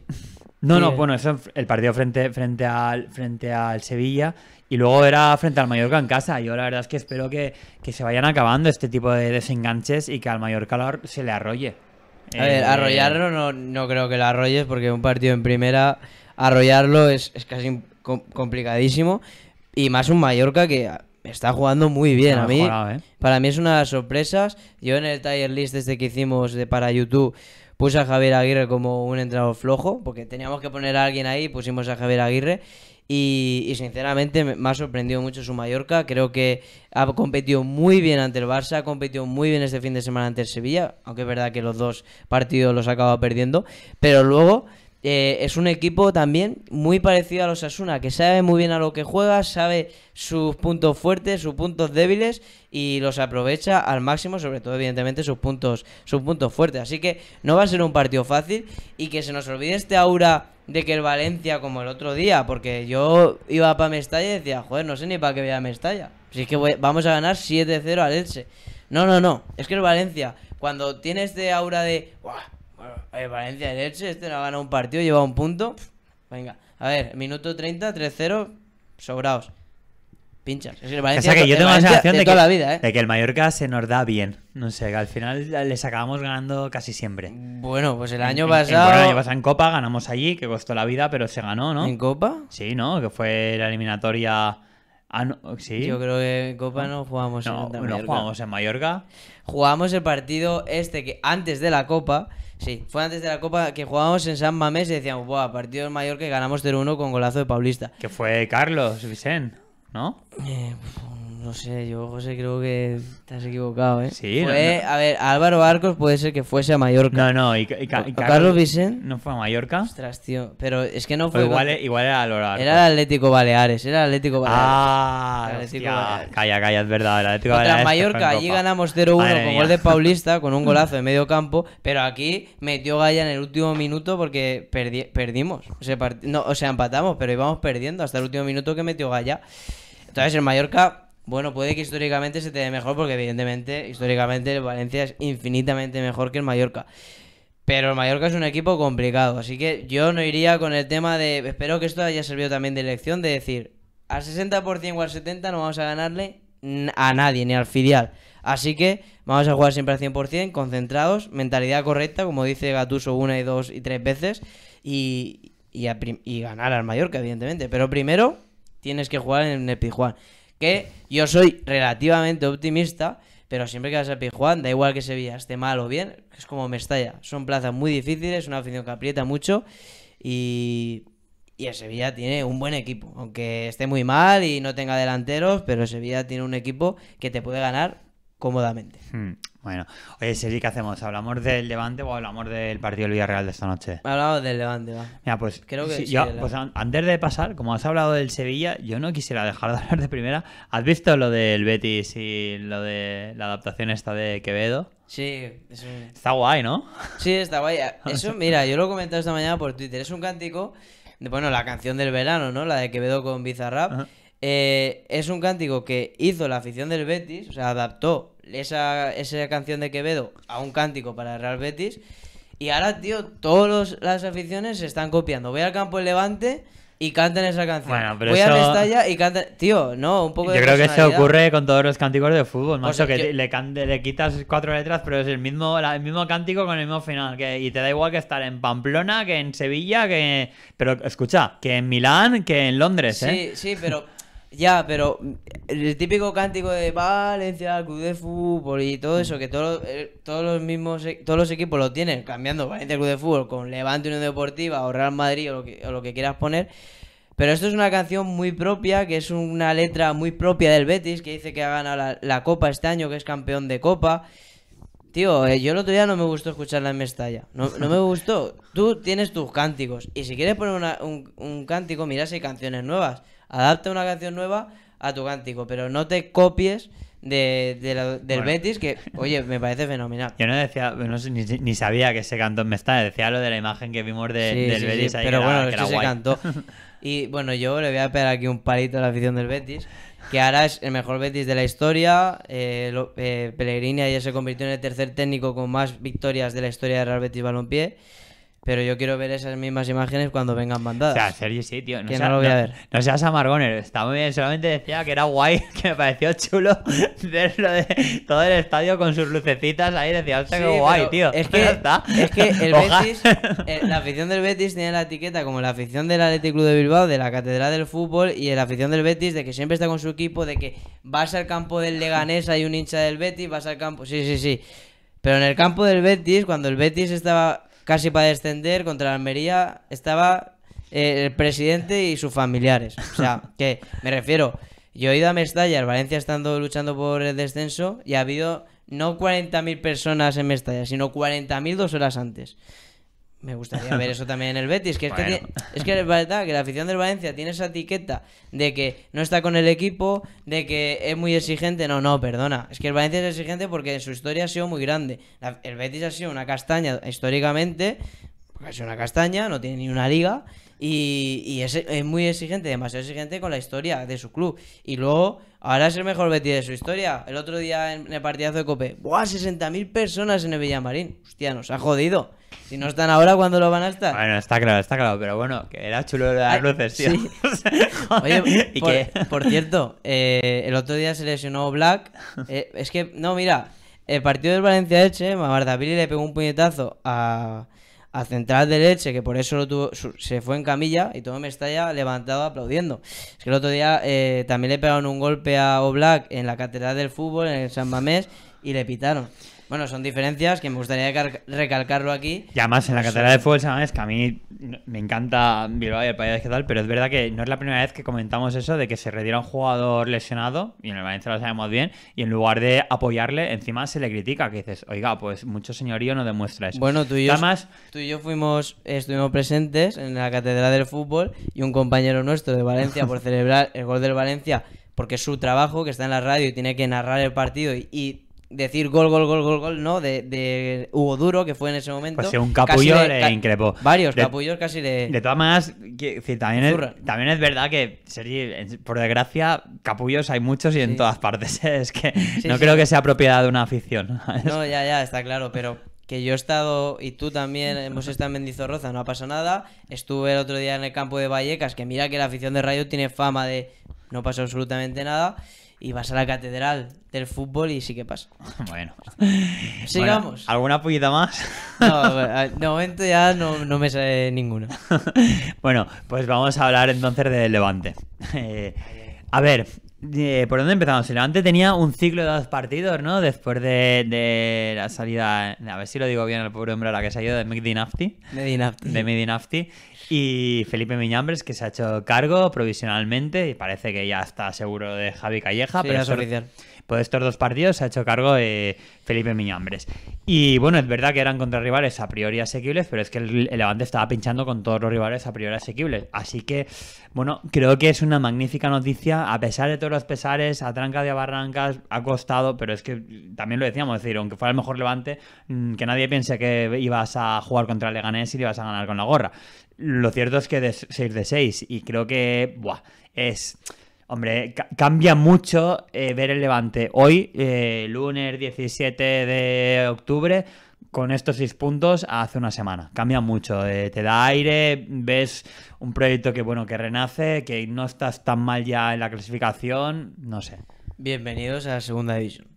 No, no, bueno, eso el partido frente, frente, al, frente al Sevilla y luego era frente al Mallorca en casa. Yo la verdad es que espero que, se vayan acabando este tipo de desenganches y que al Mallorca se le arrolle. A ver, eh, arrollarlo no, no creo que lo arrolles porque un partido en primera, arrollarlo es, casi complicadísimo y más un Mallorca que está jugando muy bien. a mí, ¿eh? Para mí es una de las sorpresas. Yo en el tier list desde que hicimos de, para YouTube puse a Javier Aguirre como un entrado flojo, porque teníamos que poner a alguien ahí, pusimos a Javier Aguirre. Y, sinceramente me ha sorprendido mucho su Mallorca. Creo que ha competido muy bien ante el Barça, ha competido muy bien este fin de semana ante el Sevilla, aunque es verdad que los dos partidos los acaba perdiendo. Pero luego eh, es un equipo también muy parecido a los Asuna, que sabe muy bien a lo que juega, sabe sus puntos fuertes, sus puntos débiles y los aprovecha al máximo, sobre todo evidentemente sus puntos, sus puntos fuertes. Así que no va a ser un partido fácil y que se nos olvide este aura de que el Valencia como el otro día, porque yo iba para Mestalla y decía, joder, no sé ni para qué voy a Mestalla. Si es que vamos a ganar 7-0 al Elche. No, no, no, es que el Valencia, cuando tiene este aura de... Oye, Valencia Leche, este no ha ganado un partido, lleva un punto. Venga, a ver, minuto 30, 3-0, sobraos. Pinchas. o que yo tengo la sensación ¿eh? de, que, el Mallorca se nos da bien. No sé, que al final Les acabamos ganando casi siempre. Bueno, pues el año pasado. En, en Copa ganamos allí, que costó la vida, pero se ganó, ¿no? ¿En Copa? Sí, ¿no? Que fue la eliminatoria. sí. Yo creo que en Copa no jugamos no, en No jugamos en Mallorca. Jugamos el partido este que antes de la Copa Sí, fue antes de la Copa que jugábamos en San Mamés y decíamos, ¡buah! Partido mayor que ganamos 0-1 con golazo de Paulista. Que fue Carlos Vicente, ¿no? Eh, no sé, yo José creo que estás equivocado, ¿eh? Sí, A ver, Álvaro Arcos puede ser que fuese a Mallorca. No, no, y, Carlos, Vicente. ¿No fue a Mallorca? Ostras, tío. Pero es que no fue. igual, e, igual era Álvaro Era el Atlético Baleares, era el Atlético ah, Baleares. Ah, Calla, calla, es verdad. El Atlético Baleares. Baleares Mallorca, allí ganamos 0-1 con gol de Paulista, con un golazo de medio campo. Pero aquí metió Gaya en el último minuto porque perdimos. O sea, o sea, empatamos, pero íbamos perdiendo hasta el último minuto que metió Gaya. Entonces, el Mallorca bueno, puede que históricamente se te dé mejor, porque evidentemente, históricamente, el Valencia es infinitamente mejor que el Mallorca. Pero el Mallorca es un equipo complicado, así que yo no iría con el tema de. Espero que esto haya servido también de lección, de decir, al 60% o al 70% no vamos a ganarle a nadie, ni al filial. Así que vamos a jugar siempre al 100%, concentrados, mentalidad correcta, como dice Gatuso una y dos y tres veces, y, y, y ganar al Mallorca, evidentemente. Pero primero tienes que jugar en el Pijuan que yo soy relativamente optimista, pero siempre que vas a Pijuan, da igual que Sevilla esté mal o bien, es como me estalla. Son plazas muy difíciles, una afición que aprieta mucho y, Sevilla tiene un buen equipo, aunque esté muy mal y no tenga delanteros, pero Sevilla tiene un equipo que te puede ganar cómodamente. Hmm. Bueno, oye, Sergi, ¿qué hacemos? ¿Hablamos del Levante o hablamos del partido del Villarreal de esta noche? Hablamos del Levante, va. Mira, pues, Creo que yo, pues, antes de pasar, como has hablado del Sevilla, yo no quisiera dejar de hablar de primera. ¿Has visto lo del Betis y lo de la adaptación esta de Quevedo? Sí, está guay, ¿no? Sí, está guay. Eso, mira, yo lo he comentado esta mañana por Twitter. Es un cántico, bueno, la canción del verano, ¿no? La de Quevedo con Bizarrap. Eh, es un cántico que hizo la afición del Betis, o sea, adaptó esa, esa canción de Quevedo a un cántico para Real Betis. Y ahora, tío, todas las aficiones se están copiando. Voy al campo el Levante y canten esa canción. Voy a Mestalla y cantan. Tío, no, un poco Yo creo que se ocurre con todos los cánticos de fútbol, macho. que le, quitas cuatro letras, pero es el mismo, el mismo cántico con el mismo final. y te da igual que estar en Pamplona, que en Sevilla, que. Pero escucha, que en Milán, que en Londres, ¿eh? Sí, sí, pero. Ya, pero mm, el típico cántico de Valencia, Club de Fútbol y todo eso, que todos, eh, todos los mismos, e, todos los equipos lo tienen, cambiando Valencia Club de Fútbol con Levante Unión Deportiva o Real Madrid o lo que, quieras poner. Pero esto es una canción muy propia, que es una letra muy propia del Betis, que dice que ha ganado la, Copa este año, que es campeón de Copa. Tío, eh, yo el otro día no me gustó escucharla en Mestalla. No, no me gustó. Tú tienes tus cánticos. Y si quieres poner un, un, cántico, mira si hay canciones nuevas adapta una canción nueva a tu cántico, pero no te copies de, del Betis, que, oye, me parece fenomenal. Yo no decía, no, ni, sabía que ese cantón me está, decía lo de la imagen que vimos del Betis Pero bueno, era, que se cantó. Y bueno, yo le voy a pegar aquí un palito a la afición del Betis, que ahora es el mejor Betis de la historia. Eh, eh Pellegrini ayer se convirtió en el tercer técnico con más victorias de la historia de Real Betis Balompié. Pero yo quiero ver esas mismas imágenes cuando vengan bandadas. O sea, serio, sí, tío. No que no lo voy a ver. No seas amargón, está muy bien. Solamente decía que era guay, que me pareció chulo ver lo de todo el estadio con sus lucecitas ahí. Decía, o qué guay, tío. Es que, Es que el Betis, eh, la afición del Betis tenía la etiqueta como la afición del Athletic Club de Bilbao, de la Catedral del Fútbol y la afición del Betis, de que siempre está con su equipo, de que vas al campo del Leganés, hay un hincha del Betis, vas al campo. Sí, sí, sí. Pero en el campo del Betis, cuando el Betis estaba casi para descender contra la Almería, estaba eh, el presidente y sus familiares. O sea, que me refiero, yo he ido a Mestalla, Valencia estando luchando por el descenso y ha habido no 40.000 personas en Mestalla, sino 40.000 dos horas antes. Me gustaría ver eso también en el Betis, que es que, es que que la afición del Valencia tiene esa etiqueta de que no está con el equipo, de que es muy exigente. No, no, perdona. Es que el Valencia es exigente porque su historia ha sido muy grande. el Betis ha sido una castaña históricamente, es ha sido una castaña, no tiene ni una liga, y, es, muy exigente, demasiado exigente con la historia de su club. Y luego, ahora es el mejor Betis de su historia. El otro día en, el partidazo de Cope, ¡buah! 60.000 personas en el Villamarín. Hostia, nos ha jodido. Si no están ahora, ¿cuándo lo van a estar? Bueno, está claro, está claro, pero bueno, que era chulo las ah, luces, Sí. Oye, ¿Y que por, cierto, eh, el otro día se lesionó Black. Eh, es que, no, mira, el partido del Valencia Eche, Mabardavili le pegó un puñetazo a, Central del Eche, que por eso se fue en camilla y todo me está ya levantado aplaudiendo. Es que el otro día eh, también le pegaron un golpe a Oblak en la Catedral del Fútbol, en el San Mamés, y le pitaron. Bueno, son diferencias que me gustaría recalcarlo aquí. Y además en la Catedral de Fútbol es que a mí me encanta Bilbao y el país que tal, pero es verdad que no es la primera vez que comentamos eso de que se retira un jugador lesionado, y en el Valencia lo sabemos bien, y en lugar de apoyarle, encima se le critica, que dices, oiga, pues mucho señorío no demuestra eso. Bueno, tú y yo, y yo fuimos, estuvimos presentes en la Catedral del Fútbol y un compañero nuestro de Valencia por celebrar el gol del Valencia, porque su trabajo, que está en la radio y tiene que narrar el partido y decir gol, gol, gol, gol, gol, ¿no? De, de Hugo Duro, que fue en ese momento. Pues un capullo le, increpó. Varios capullos casi de... De todas maneras, también, es, también es verdad que, Sergi, por desgracia, capullos hay muchos y en todas partes. ¿eh? Es que no creo que sea propiedad de una afición. No, ya, ya, está claro, pero que yo he estado y tú también hemos estado en Mendizorroza, no ha pasado nada. Estuve el otro día en el campo de Vallecas, que mira que la afición de Rayo tiene fama de no pasa absolutamente nada y vas a la catedral del fútbol y sí que pasa. Bueno. Sigamos. ¿Alguna puñita más? No, eh, de momento ya no, me sale ninguna. bueno, pues vamos a hablar entonces del Levante. Eh, a ver, eh, ¿por dónde empezamos? El Levante tenía un ciclo de dos partidos, ¿no? Después de, la salida, a ver si lo digo bien al pobre hombre la que se ha ido, de Medinafti. Medinafti. De Medinafti. Y Felipe Miñambres, que se ha hecho cargo provisionalmente y parece que ya está seguro de Javi Calleja. pero Por estos dos partidos se ha hecho cargo de eh, Felipe Miñambres. Y bueno, es verdad que eran contra rivales a priori asequibles, pero es que el, Levante estaba pinchando con todos los rivales a priori asequibles. Así que, bueno, creo que es una magnífica noticia, a pesar de todos los pesares, a tranca de barrancas, ha costado, pero es que también lo decíamos, es decir, aunque fuera el mejor Levante, mm, que nadie piense que ibas a jugar contra el Leganés y te ibas a ganar con la gorra lo cierto es que de 6 de 6 y creo que buah, es... Hombre, cambia mucho eh, ver el levante. Hoy, eh, lunes 17 de octubre, con estos seis puntos hace una semana. Cambia mucho, eh, te da aire, ves un proyecto que bueno, que renace, que no estás tan mal ya en la clasificación, no sé. Bienvenidos a la segunda edición.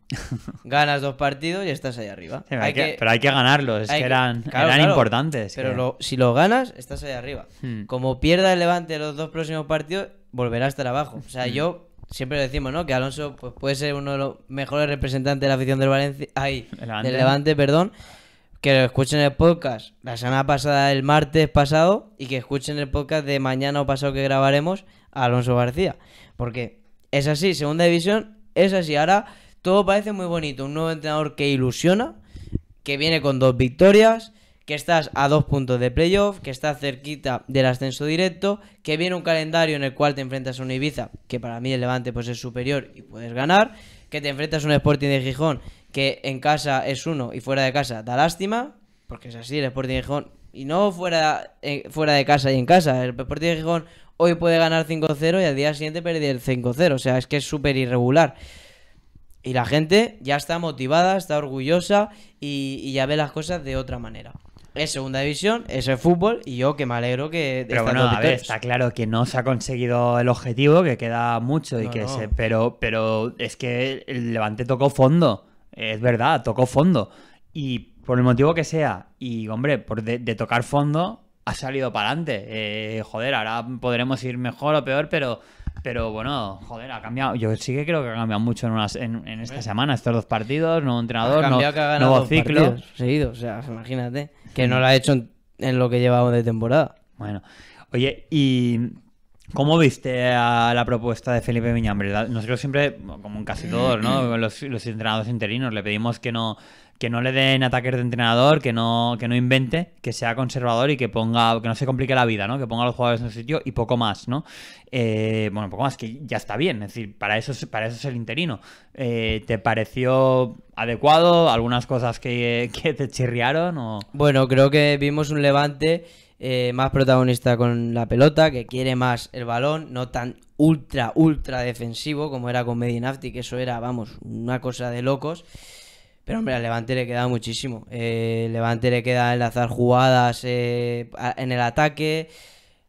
Ganas dos partidos y estás ahí arriba. pero hay que ganarlos, es que eran, importantes. Pero si lo ganas, estás ahí arriba. Hmm. Como pierda el Levante los dos próximos partidos, volverás a estar abajo. O sea, hmm. yo siempre decimos, ¿no? Que Alonso pues, puede ser uno de los mejores representantes de la afición del Valencia. Ay, Levante. del Levante, perdón. Que lo escuchen el podcast la semana pasada, el martes pasado, y que escuchen el podcast de mañana o pasado que grabaremos a Alonso García. Porque es así, segunda división, es así. Ahora todo parece muy bonito. Un nuevo entrenador que ilusiona, que viene con dos victorias, que estás a dos puntos de playoff, que estás cerquita del ascenso directo, que viene un calendario en el cual te enfrentas a un Ibiza, que para mí el Levante pues es superior y puedes ganar, que te enfrentas a un Sporting de Gijón, que en casa es uno y fuera de casa da lástima, porque es así el Sporting de Gijón, y no fuera, eh, fuera de casa y en casa, el Sporting de Gijón hoy puede ganar 5-0 y al día siguiente perder 5-0, o sea, es que es súper irregular. Y la gente ya está motivada, está orgullosa y, ya ve las cosas de otra manera. Es segunda división, es el fútbol y yo que me alegro que... Pero bueno, a ver, está claro que no se ha conseguido el objetivo, que queda mucho y que Se, pero, pero es que el Levante tocó fondo, es verdad, tocó fondo. Y por el motivo que sea, y hombre, por de, tocar fondo, ha salido para adelante. Eh, joder, ahora podremos ir mejor o peor, pero pero bueno, joder, ha cambiado. Yo sí que creo que ha cambiado mucho en, unas, en, esta semana, estos dos partidos, nuevo entrenador, nuevo ciclo. Seguido, o sea, imagínate, que no lo ha hecho en, lo que llevamos de temporada. Bueno, oye, y ¿Cómo viste a la propuesta de Felipe Miñambre? Nosotros siempre, como en casi todos, ¿no? Los, los, interinos, le pedimos que no que no le den ataques de entrenador, que no, que no invente, que sea conservador y que ponga, que no se complique la vida, ¿no? Que ponga a los jugadores en su sitio y poco más, ¿no? Eh, bueno, poco más, que ya está bien, es decir, para eso, para eso es el interino. Eh, ¿Te pareció adecuado? ¿Algunas cosas que, te chirriaron? Bueno, creo que vimos un levante. Eh, más protagonista con la pelota, que quiere más el balón, no tan ultra, ultra defensivo como era con Medinafti, que eso era, vamos, una cosa de locos. Pero hombre, a Levante le queda muchísimo. Eh, Levante le queda enlazar jugadas eh, en el ataque.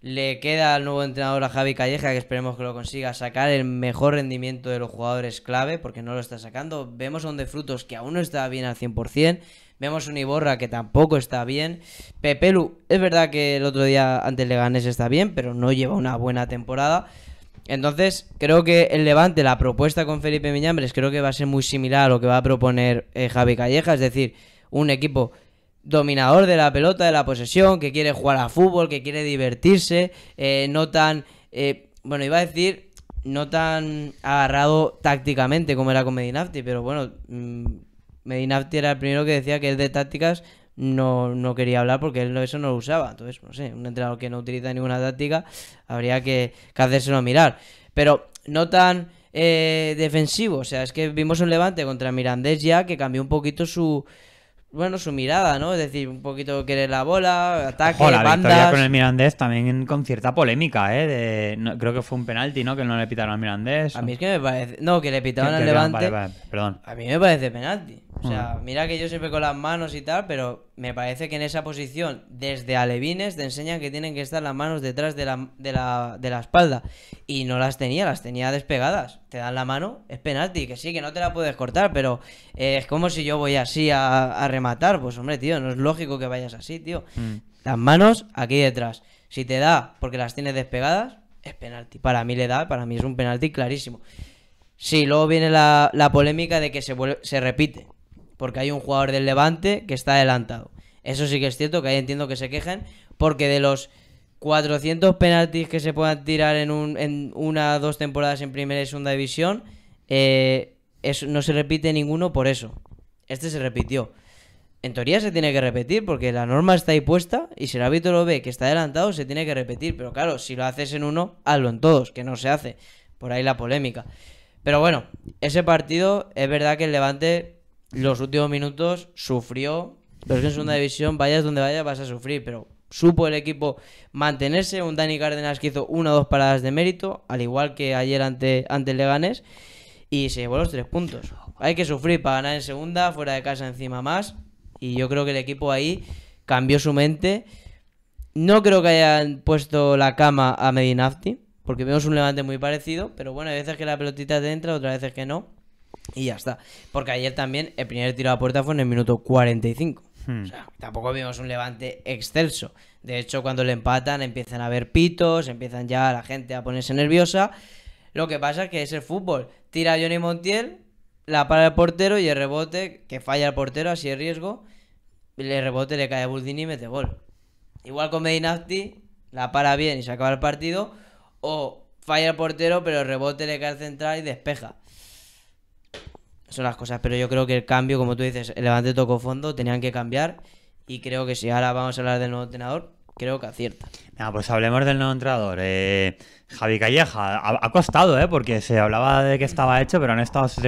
Le queda al nuevo entrenador a Javi Calleja, que esperemos que lo consiga sacar el mejor rendimiento de los jugadores clave, porque no lo está sacando. Vemos a frutos que aún no está bien al 100%. Vemos un Iborra que tampoco está bien. Pepelu, es verdad que el otro día antes de ganes está bien, pero no lleva una buena temporada. Entonces, creo que el Levante, la propuesta con Felipe Miñambres, creo que va a ser muy similar a lo que va a proponer eh, Javi Calleja, es decir, un equipo dominador de la pelota, de la posesión, que quiere jugar a fútbol, que quiere divertirse, eh, no tan, eh, bueno, iba a decir, no tan agarrado tácticamente como era con Medinafti, pero bueno, mmm, Medinafti era el primero que decía que es de tácticas no, no quería hablar porque él eso no lo usaba. Entonces, no sé, un entrenador que no utiliza ninguna táctica, habría que, hacérselo mirar. Pero no tan eh, defensivo. O sea, es que vimos un levante contra Mirandés ya que cambió un poquito su. Bueno, su mirada, ¿no? Es decir, un poquito querer la bola, ataque, Ojo, la con el Mirandés también con cierta polémica, ¿eh? creo que fue un penalti, ¿no? Que no le pitaron al Mirandés. A mí es que me parece... No, que le pitaron al Levante. perdón. A mí me parece penalti. O sea, mm. mira que yo siempre con las manos y tal, pero me parece que en esa posición, desde alevines, te enseñan que tienen que estar las manos detrás de la, de la, de la espalda. Y no las tenía, las tenía despegadas. Te dan la mano, es penalti, que sí, que no te la puedes cortar, pero eh, es como si yo voy así a, rematar. Pues hombre, tío, no es lógico que vayas así, tío. Mm. Las manos aquí detrás. Si te da porque las tienes despegadas, es penalti. Para mí le da, para mí es un penalti clarísimo. Sí, luego viene la, polémica de que se, se repite porque hay un jugador del Levante que está adelantado. Eso sí que es cierto, que ahí entiendo que se quejen, porque de los 400 penaltis que se puedan tirar en, un, en una o dos temporadas en primera y segunda división, eh, eso no se repite ninguno por eso. Este se repitió. En teoría se tiene que repetir porque la norma está ahí puesta y si el árbitro lo ve que está adelantado se tiene que repetir. Pero claro, si lo haces en uno, hazlo en todos, que no se hace. Por ahí la polémica. Pero bueno, ese partido es verdad que el Levante los últimos minutos sufrió. Pero es que en segunda división, vayas donde vayas, vas a sufrir. Pero supo el equipo mantenerse. Un Dani Cárdenas que hizo una o dos paradas de mérito, al igual que ayer ante, ante el Leganés. Y se llevó los tres puntos. Hay que sufrir para ganar en segunda, fuera de casa encima más. Y yo creo que el equipo ahí cambió su mente. No creo que hayan puesto la cama a Medinafti, porque vemos un levante muy parecido. Pero bueno, hay veces que la pelotita te entra, otras veces que no. Y ya está. Porque ayer también el primer tiro a puerta fue en el minuto 45. Hmm. O sea, tampoco vimos un levante excelso. De hecho, cuando le empatan empiezan a ver pitos, empiezan ya la gente a ponerse nerviosa. Lo que pasa es que es el fútbol. Tira Johnny Montiel, la para el portero y el rebote, que falla el portero, así es riesgo. le rebote le cae a Buldini y mete gol. Igual con Medinafti, la para bien y se acaba el partido. O falla el portero, pero el rebote le cae al central y despeja son las cosas, pero yo creo que el cambio, como tú dices, el Levante tocó fondo, tenían que cambiar y creo que si ahora vamos a hablar del nuevo entrenador, creo que acierta. pues hablemos del nuevo entrenador. Eh, Javi Calleja, ha, costado, ¿eh? porque se hablaba de que estaba hecho, pero en estado sus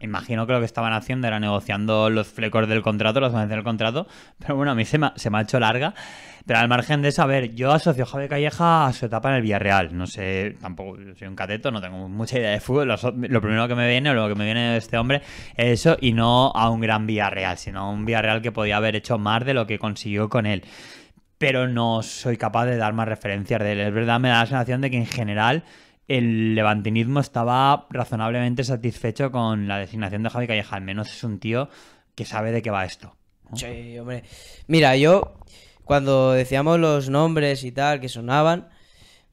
Imagino que lo que estaban haciendo era negociando los flecos del contrato, ...los manes del contrato. Pero bueno, a mí se me, ha hecho larga. Pero al margen de eso, a ver, yo asocio a Javi Calleja a su etapa en el Villarreal. No sé, tampoco soy un cateto, no tengo mucha idea de fútbol. Lo, primero que me viene, o lo que me viene de este hombre, es eso, y no a un gran Villarreal, sino a un Villarreal que podía haber hecho más de lo que consiguió con él pero no soy capaz de dar más referencias de él. Es verdad, me da la sensación de que en general el levantinismo estaba razonablemente satisfecho con la designación de Javi Calleja. Al menos es un tío que sabe de qué va esto. Sí, hombre. Mira, yo cuando decíamos los nombres y tal que sonaban...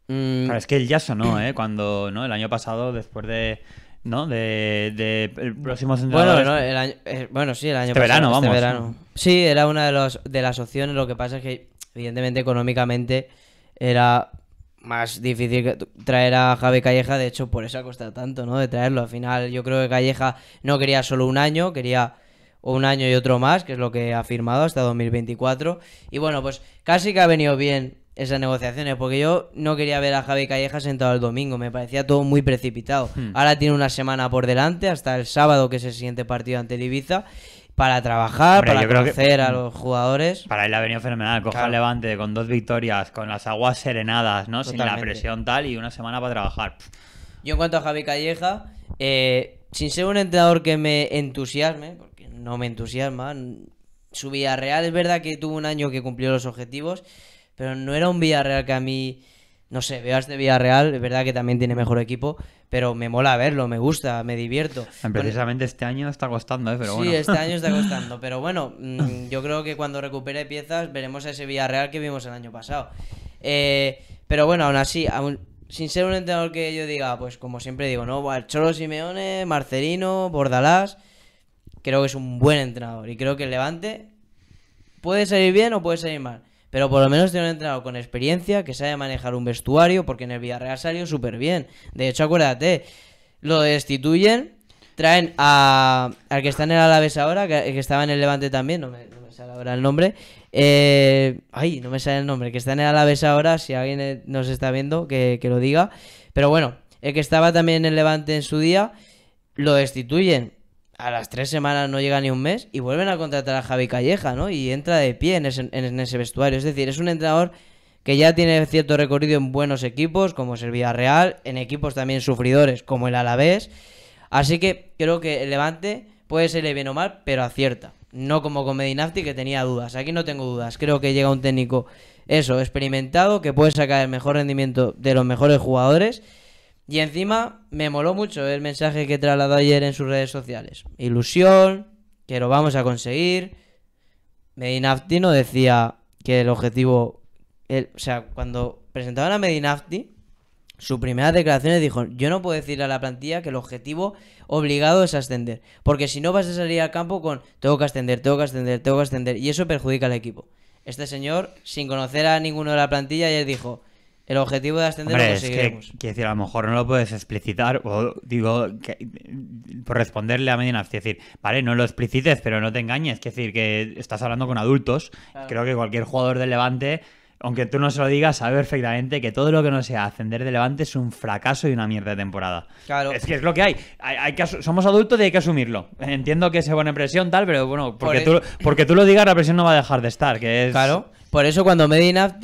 Mm, es que él ya sonó, ¿eh? Cuando, ¿no? El año pasado, después de... ¿No? De, el próximo Bueno, el año, eh, bueno, sí, el año este pasado. Verano, este verano, vamos. Sí, era una de, de las opciones. Lo que pasa es que evidentemente económicamente era más difícil traer a Javi Calleja, de hecho por eso ha costado tanto, ¿no? De traerlo. Al final yo creo que Calleja no quería solo un año, quería un año y otro más, que es lo que ha firmado hasta 2024. Y bueno, pues casi que ha venido bien esas negociaciones, porque yo no quería ver a Javi Calleja sentado el domingo, me parecía todo muy precipitado. Hmm. Ahora tiene una semana por delante, hasta el sábado, que es el siguiente partido ante el Ibiza, para trabajar, para conocer a los jugadores. Para él ha venido fenomenal, coja Levante con dos victorias, con las aguas serenadas, ¿no? Sin la presión tal y una semana para trabajar. Yo en cuanto a Javi Calleja, eh, sin ser un entrenador que me entusiasme, porque no me entusiasma, su real, es verdad que tuvo un año que cumplió los objetivos, pero no era un Villarreal que a mí no sé, veo a este Villarreal, es verdad que también tiene mejor equipo, pero me mola verlo, me gusta, me divierto. Precisamente este año está costando, ¿eh? pero bueno. Sí, este año está costando, pero bueno, mm, yo creo que cuando recupere piezas veremos a ese Villarreal que vimos el año pasado. Eh, pero bueno, aún así, sin ser un entrenador que yo diga, pues como siempre digo, ¿no? Cholo Simeone, Marcelino, Bordalás, creo que es un buen entrenador y creo que el Levante puede salir bien o puede salir mal. Pero por lo menos tiene un entrenador con experiencia, que sabe manejar un vestuario, porque en el Villarreal salió súper bien. De hecho, acuérdate, lo destituyen, traen a, al que está en el alavés ahora, que, estaba en el Levante también, no me, sale ahora el nombre. Eh, ay, no me sale el nombre, que está en el alavés ahora, si alguien eh, nos está viendo, que, que lo diga. Pero bueno, el que estaba también en el Levante en su día, lo destituyen a las tres semanas no llega ni un mes y vuelven a contratar a Javi Calleja, ¿no? Y entra de pie en ese, vestuario. Es decir, es un entrenador que ya tiene cierto recorrido en buenos equipos, como es el Villarreal, en equipos también sufridores, como el Alavés. Así que creo que el Levante puede ser bien o mal, pero acierta. No como con Medinafti, que tenía dudas. Aquí no tengo dudas. Creo que llega un técnico, eso, experimentado, que puede sacar el mejor rendimiento de los mejores jugadores y encima me moló mucho el mensaje que trasladó ayer en sus redes sociales. Ilusión, que lo vamos a conseguir. Medinafti no decía que el objetivo... o sea, cuando presentaban a Medinafti, primera declaración declaraciones dijo, yo no puedo decirle a la plantilla que el objetivo obligado es ascender, porque si no vas a salir al campo con, tengo que ascender, tengo que ascender, tengo que ascender, y eso perjudica al equipo. Este señor, sin conocer a ninguno de la plantilla, ayer dijo, el objetivo de ascender lo conseguiremos. Es quiero decir, a lo mejor no lo puedes explicitar, o digo, que, responderle a Medina, es decir, vale, no lo explicites, pero no te engañes, es decir, que estás hablando con adultos. Creo que cualquier jugador del Levante, aunque tú no se lo digas, sabe perfectamente que todo lo que no sea ascender de Levante es un fracaso y una mierda de temporada. Claro. Es que es lo que hay. hay, que somos adultos y hay que asumirlo. Entiendo que se pone presión, tal, pero bueno, porque, e- tú, porque tú lo digas, la presión no va a dejar de estar, que es. Claro. Por eso cuando Medina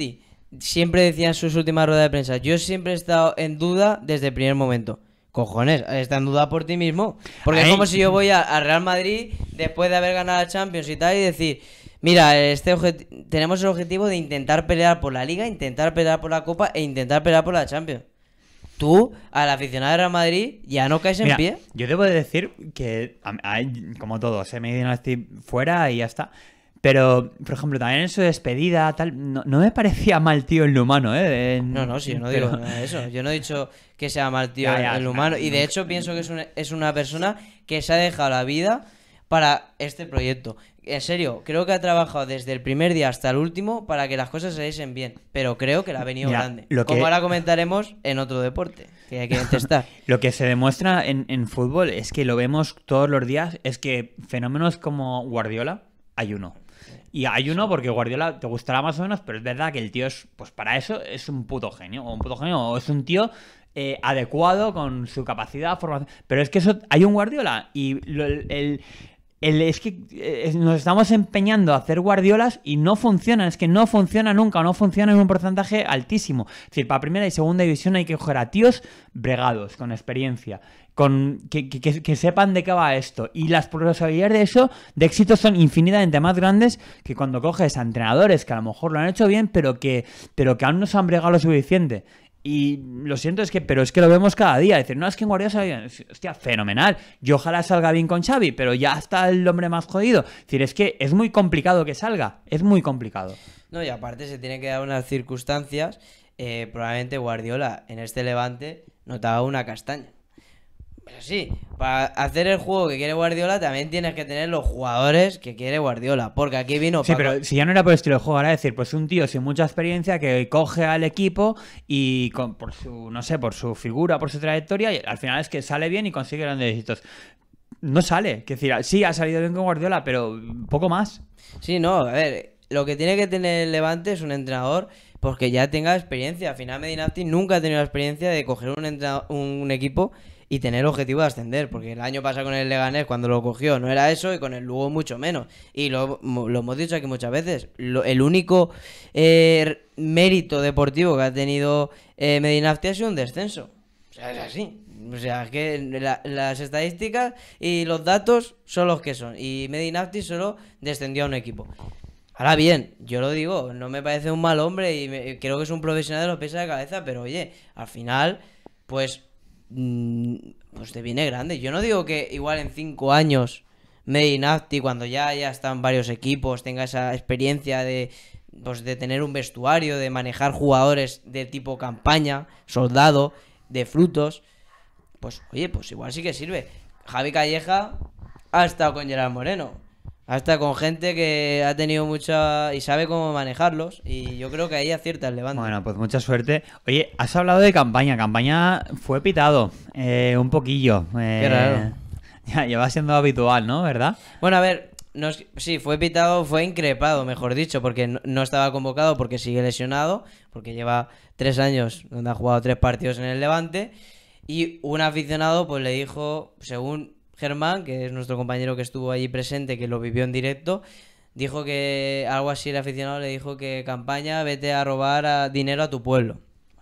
siempre decían sus últimas ruedas de prensa, yo siempre he estado en duda desde el primer momento. Cojones, está en duda por ti mismo. Porque es como si yo voy a Real Madrid después de haber ganado la Champions y tal y decir, mira, este tenemos el objetivo de intentar pelear por la Liga, intentar pelear por la Copa e intentar pelear por la Champions. Tú, al aficionado de Real Madrid, ya no caes en pie. Yo debo de decir que, a, como todo, se me al fuera y ya está. Pero, por ejemplo, también en su despedida, tal, no, me parecía mal tío el humano, ¿eh? no, no, sí, no digo eso. Yo no he dicho que sea mal tío en lo humano. y de hecho pienso que es una, es una persona que se ha dejado la vida para este proyecto. En serio, creo que ha trabajado desde el primer día hasta el último para que las cosas se saliesen bien. Pero creo que la ha venido grande. Como ahora comentaremos en otro deporte que hay que contestar lo que se demuestra en, en, fútbol es que lo vemos todos los días, es que fenómenos como Guardiola hay uno. Y hay uno porque Guardiola te gustará más o menos, pero es verdad que el tío es, pues para eso es un puto genio, o un puto genio, o es un tío eh, adecuado con su capacidad, formación. Pero es que eso, hay un Guardiola y el, es que eh, nos estamos empeñando a hacer guardiolas y no funcionan, es que no funciona nunca, no funciona en un porcentaje altísimo. Es decir, para primera y segunda división hay que coger a tíos bregados, con experiencia con que, sepan de qué va esto. Y las probabilidades de eso, de éxito, son infinitamente más grandes que cuando coges a entrenadores que a lo mejor lo han hecho bien, pero que, pero que aún no se han bregado lo suficiente. Y lo siento, es que, pero es que lo vemos cada día. Decir, no, es que en Guardiola salga bien. Hostia, fenomenal. Yo ojalá salga bien con Xavi, pero ya está el hombre más jodido. Es decir, es que es muy complicado que salga. Es muy complicado. No, y aparte se tiene que dar unas circunstancias. Eh, probablemente Guardiola en este levante notaba una castaña. Pero sí, para hacer el juego que quiere Guardiola también tienes que tener los jugadores que quiere Guardiola, porque aquí vino... Sí, pero si ya no era por el estilo de juego, ahora decir, pues un tío sin mucha experiencia que coge al equipo y con, por su, no sé, por su figura, por su trayectoria, y al final es que sale bien y consigue grandes éxitos. No sale, que decir, sí, ha salido bien con Guardiola, pero poco más. Sí, no, a ver, lo que tiene que tener Levante es un entrenador porque pues ya tenga experiencia. Al final Medinati nunca ha tenido la experiencia de coger un, un equipo y tener objetivo de ascender, porque el año pasado con el Leganés, cuando lo cogió, no era eso, y con el Lugo mucho menos. Y lo, hemos dicho aquí muchas veces, el único eh, mérito deportivo que ha tenido eh, Medinafti ha sido un descenso. O sea, es así. O sea, es que las estadísticas y los datos son los que son. Y Medinafti solo descendió a un equipo. Ahora bien, yo lo digo, no me parece un mal hombre y creo que es un profesional de los pies de la cabeza, pero oye, al final, pues Mm, pues te viene grande. Yo no digo que igual en cinco años Medinafti, cuando ya, ya están varios equipos, tenga esa experiencia de, pues, de tener un vestuario, de manejar jugadores de tipo campaña, soldado, de frutos, pues oye, pues igual sí que sirve. Javi Calleja ha estado con Gerard Moreno. Hasta con gente que ha tenido mucha. y sabe cómo manejarlos. Y yo creo que ahí acierta el levante. Bueno, pues mucha suerte. Oye, has hablado de campaña. Campaña fue pitado eh, un poquillo. Eh, Qué raro. Ya, ya va siendo habitual, ¿no? ¿Verdad? Bueno, a ver, no, sí, fue pitado, fue increpado, mejor dicho, porque no, no, estaba convocado, porque sigue lesionado, porque lleva tres años donde ha jugado tres partidos en el Levante. Y un aficionado, pues le dijo, según Germán, que es nuestro compañero que estuvo allí presente, que lo vivió en directo, dijo que algo así el aficionado le dijo que campaña, vete a robar dinero a tu pueblo.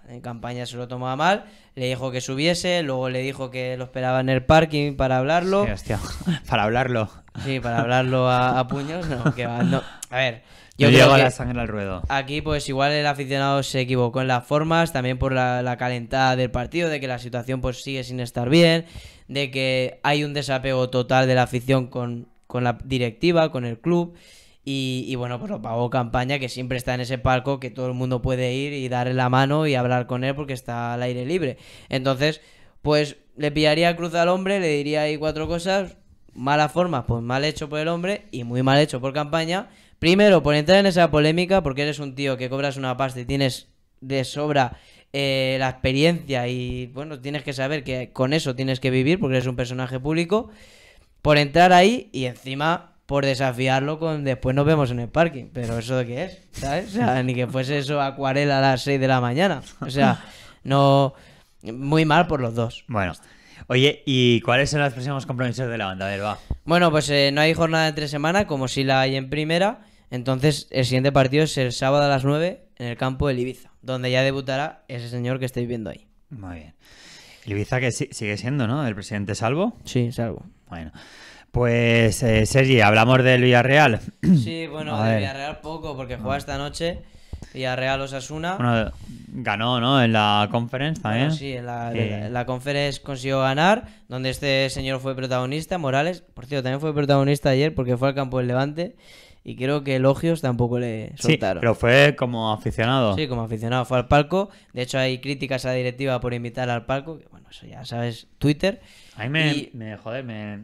En campaña se lo tomaba mal, le dijo que subiese, luego le dijo que lo esperaba en el parking para hablarlo. Para hablarlo. Sí, para hablarlo a, puños. A ver, yo creo la sangre al ruedo. Aquí, pues igual el aficionado se equivocó en las formas, también por la, la, calentada del partido, de que la situación pues sigue sin estar bien de que hay un desapego total de la afición con, la directiva, con el club. Y, y, bueno, pues lo pagó Campaña, que siempre está en ese palco, que todo el mundo puede ir y darle la mano y hablar con él porque está al aire libre. Entonces, pues le pillaría cruz al hombre, le diría ahí cuatro cosas, mala forma, pues mal hecho por el hombre y muy mal hecho por Campaña. Primero, por entrar en esa polémica, porque eres un tío que cobras una pasta y tienes de sobra eh, la experiencia y bueno, tienes que saber que con eso tienes que vivir porque eres un personaje público, por entrar ahí y encima por desafiarlo con después nos vemos en el parking. Pero eso de qué es, ¿sabes? O sea, ni que fuese eso acuarela a las 6 de la mañana. O sea, no... Muy mal por los dos. Bueno. Oye, ¿y cuáles son los próximos compromisos de la banda? del va. Bueno, pues eh, no hay jornada de tres semanas como si la hay en primera. Entonces, el siguiente partido es el sábado a las 9 en el campo del Ibiza, donde ya debutará ese señor que estáis viendo ahí. Muy bien. Ibiza que sigue siendo, ¿no? El presidente Salvo. Sí, Salvo. Bueno. Pues, eh, Sergi, hablamos del Villarreal. Sí, bueno, del Villarreal poco, porque juega ah. esta noche. Villarreal Osasuna. Bueno, ganó, ¿no? En la conference también. sí, en la, conferencia la, conference consiguió ganar, donde este señor fue protagonista, Morales. Por cierto, también fue protagonista ayer porque fue al campo del Levante y creo que elogios tampoco le soltaron. Sí, pero fue como aficionado. Sí, como aficionado fue al palco. De hecho, hay críticas a la directiva por invitar al palco. Que, bueno, eso ya sabes, Twitter. A mí me, me joder, me,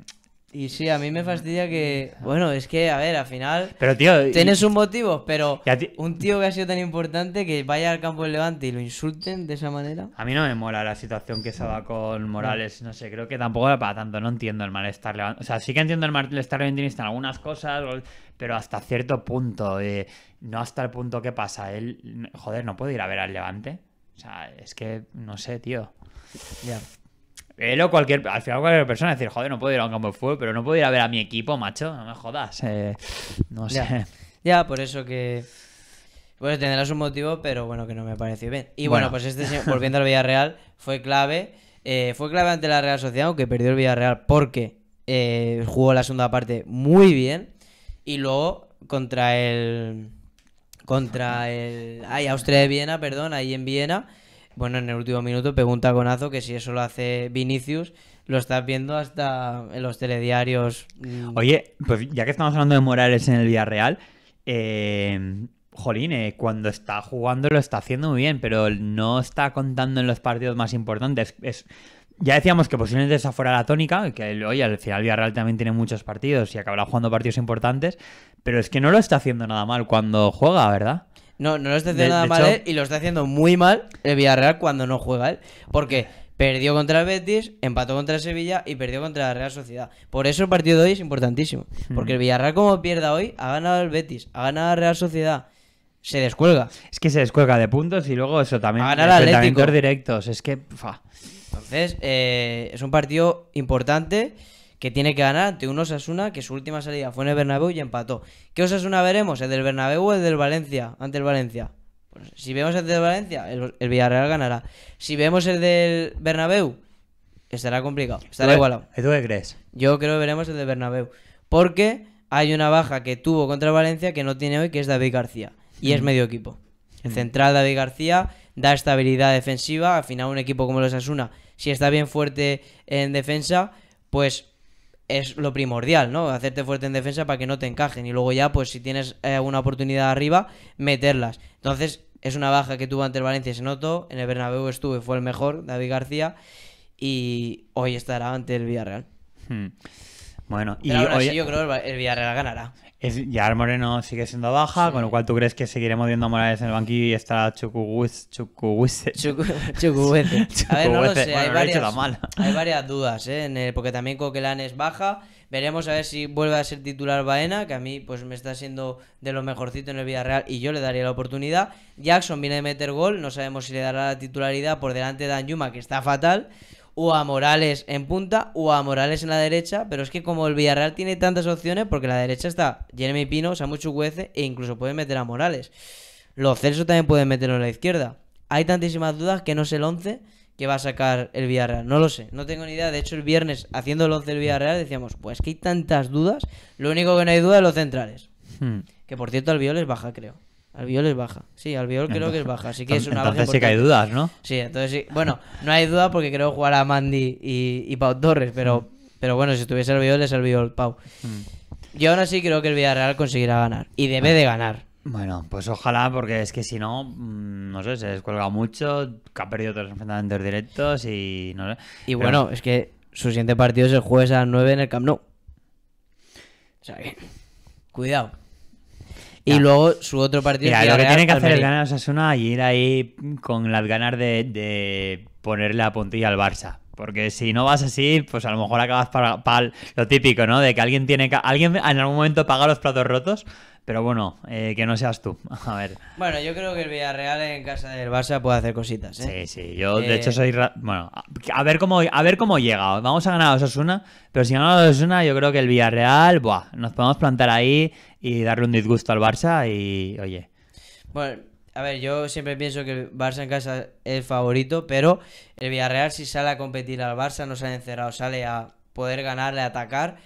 y sí, a mí me fastidia que. Bueno, es que, a ver, al final. Pero, tío. Tienes un motivo, pero. Un tío que ha sido tan importante que vaya al campo del Levante y lo insulten de esa manera. A mí no me mola la situación que se va con Morales. No sé, creo que tampoco era para tanto. No entiendo el malestar Levante. O sea, sí que entiendo el malestar levantinista en algunas cosas, pero hasta cierto punto. Eh, no hasta el punto que pasa. Él, joder, no puede ir a ver al Levante. O sea, es que, no sé, tío. Ya o cualquier, al final cualquier persona decir, joder, no puedo ir a un campo de fútbol, pero no puedo ir a ver a mi equipo, macho, no me jodas. Eh, no sé. Ya, por eso que... Pues tendrás un motivo, pero bueno, que no me pareció bien. Y bueno, pues este, volviendo al Villarreal, fue clave. Eh, fue clave ante la Real Sociedad, aunque perdió el Villarreal porque eh, jugó la segunda parte muy bien. Y luego contra el. Contra el. Ay, Austria de Viena, perdón, ahí en Viena. Bueno, en el último minuto pregunta Conazo que si eso lo hace Vinicius, lo estás viendo hasta en los telediarios. Mm. Oye, pues ya que estamos hablando de Morales en el Villarreal, Real, eh, Jolín, eh, cuando está jugando lo está haciendo muy bien, pero no está contando en los partidos más importantes. ya decíamos que posiblemente esa fuera la tónica, que hoy al final Villarreal también tiene muchos partidos y acabará jugando partidos importantes, pero es que no lo está haciendo nada mal cuando juega, ¿verdad? No, no lo está haciendo nada mal él y lo está haciendo muy mal el Villarreal cuando no juega él. Porque perdió contra el Betis, empató contra Sevilla y perdió contra la Real Sociedad. Por eso el partido de hoy es importantísimo. Porque mm. el Villarreal, como pierda hoy, ha ganado el Betis, ha ganado la Real Sociedad. Se descuelga. Es que se descuelga de puntos y luego eso también. A directos. Es que. Fa. Entonces, eh, es un partido importante que tiene que ganar ante un Osasuna que su última salida fue en el Bernabéu y empató. ¿Qué Osasuna veremos? ¿El del Bernabéu o el del Valencia? Ante el Valencia. Pues, si vemos el del Valencia, el, Villarreal ganará. Si vemos el del Bernabéu, estará complicado, estará igualado. ¿Y ¿Tú qué crees? Yo creo que veremos el del Bernabéu. Porque hay una baja que tuvo contra el Valencia que no tiene hoy, que es David García. Y es mm. medio equipo. El mm. central David García da estabilidad defensiva. Al final, un equipo como los Osasuna, si está bien fuerte en defensa, pues es lo primordial, ¿no? Hacerte fuerte en defensa para que no te encajen. Y luego ya, pues si tienes alguna eh, oportunidad arriba, meterlas. Entonces, es una baja que tuvo ante el Valencia, se notó. En el Bernabéu estuve, fue el mejor, David García. Y hoy estará ante el Villarreal. Hmm. Bueno, y ahora yo creo que el Villarreal ganará. Es, ya Moreno sigue siendo baja, con lo cual tú crees que seguiremos viendo a Morales en el banquillo y está Chucuguice. Chucuguice. A ver, no lo sé. hay, varias, dudas, ¿eh? En el, porque también Coquelán es baja. Veremos a ver si vuelve a ser titular Baena, que a mí pues me está siendo de los mejorcitos en el real y yo le daría la oportunidad. Jackson viene de meter gol, no sabemos si le dará la titularidad por delante de Dan Yuma, que está fatal o a Morales en punta o a Morales en la derecha, pero es que como el Villarreal tiene tantas opciones, porque la derecha está Jeremy Pino, Samu Chukwueze e incluso puede meter a Morales. Los Celso también pueden meterlo en la izquierda. Hay tantísimas dudas que no sé el 11 que va a sacar el Villarreal. No lo sé, no tengo ni idea. De hecho, el viernes, haciendo el 11 del Villarreal, decíamos, pues que hay tantas dudas. Lo único que no hay duda es los centrales. Hmm. Que por cierto, viol es baja, creo. Albiol es baja. Sí, Albiol creo que es baja. Así que es una entonces sí que hay dudas, ¿no? Sí, entonces sí. Bueno, no hay duda porque creo jugar a Mandy y, Pau Torres, pero, mm. pero bueno, si estuviese Albiol es Albiol Pau. Mm. Yo aún así creo que el Villarreal conseguirá ganar. Y debe de ganar. Bueno, pues ojalá, porque es que si no, mm, no sé, se descuelga mucho, ha perdido tres enfrentamientos directos y no sé. Y bueno, es que su siguiente partido es el jueves a las 9 en el Camp Nou. O sea que, cuidado. Y luego su otro partido. lo que tiene que hacer es ganar Osasuna y ir ahí con las ganas de, ponerle la puntilla al Barça. Porque si no vas así, pues a lo mejor acabas para, para, lo típico, ¿no? De que alguien tiene que, alguien en algún momento paga los platos rotos pero bueno, eh, que no seas tú. A ver. Bueno, yo creo que el Villarreal en casa del Barça puede hacer cositas. ¿eh? Sí, sí. Yo, de eh, hecho, soy. Bueno, a ver, cómo, a ver cómo llega. Vamos a ganar a Osasuna. Pero si ganamos a Osasuna, yo creo que el Villarreal. Buah, nos podemos plantar ahí y darle un disgusto al Barça. Y oye. Bueno, a ver, yo siempre pienso que el Barça en casa es el favorito. Pero el Villarreal, si sale a competir al Barça, no ha encerrado, sale a poder ganarle, a atacar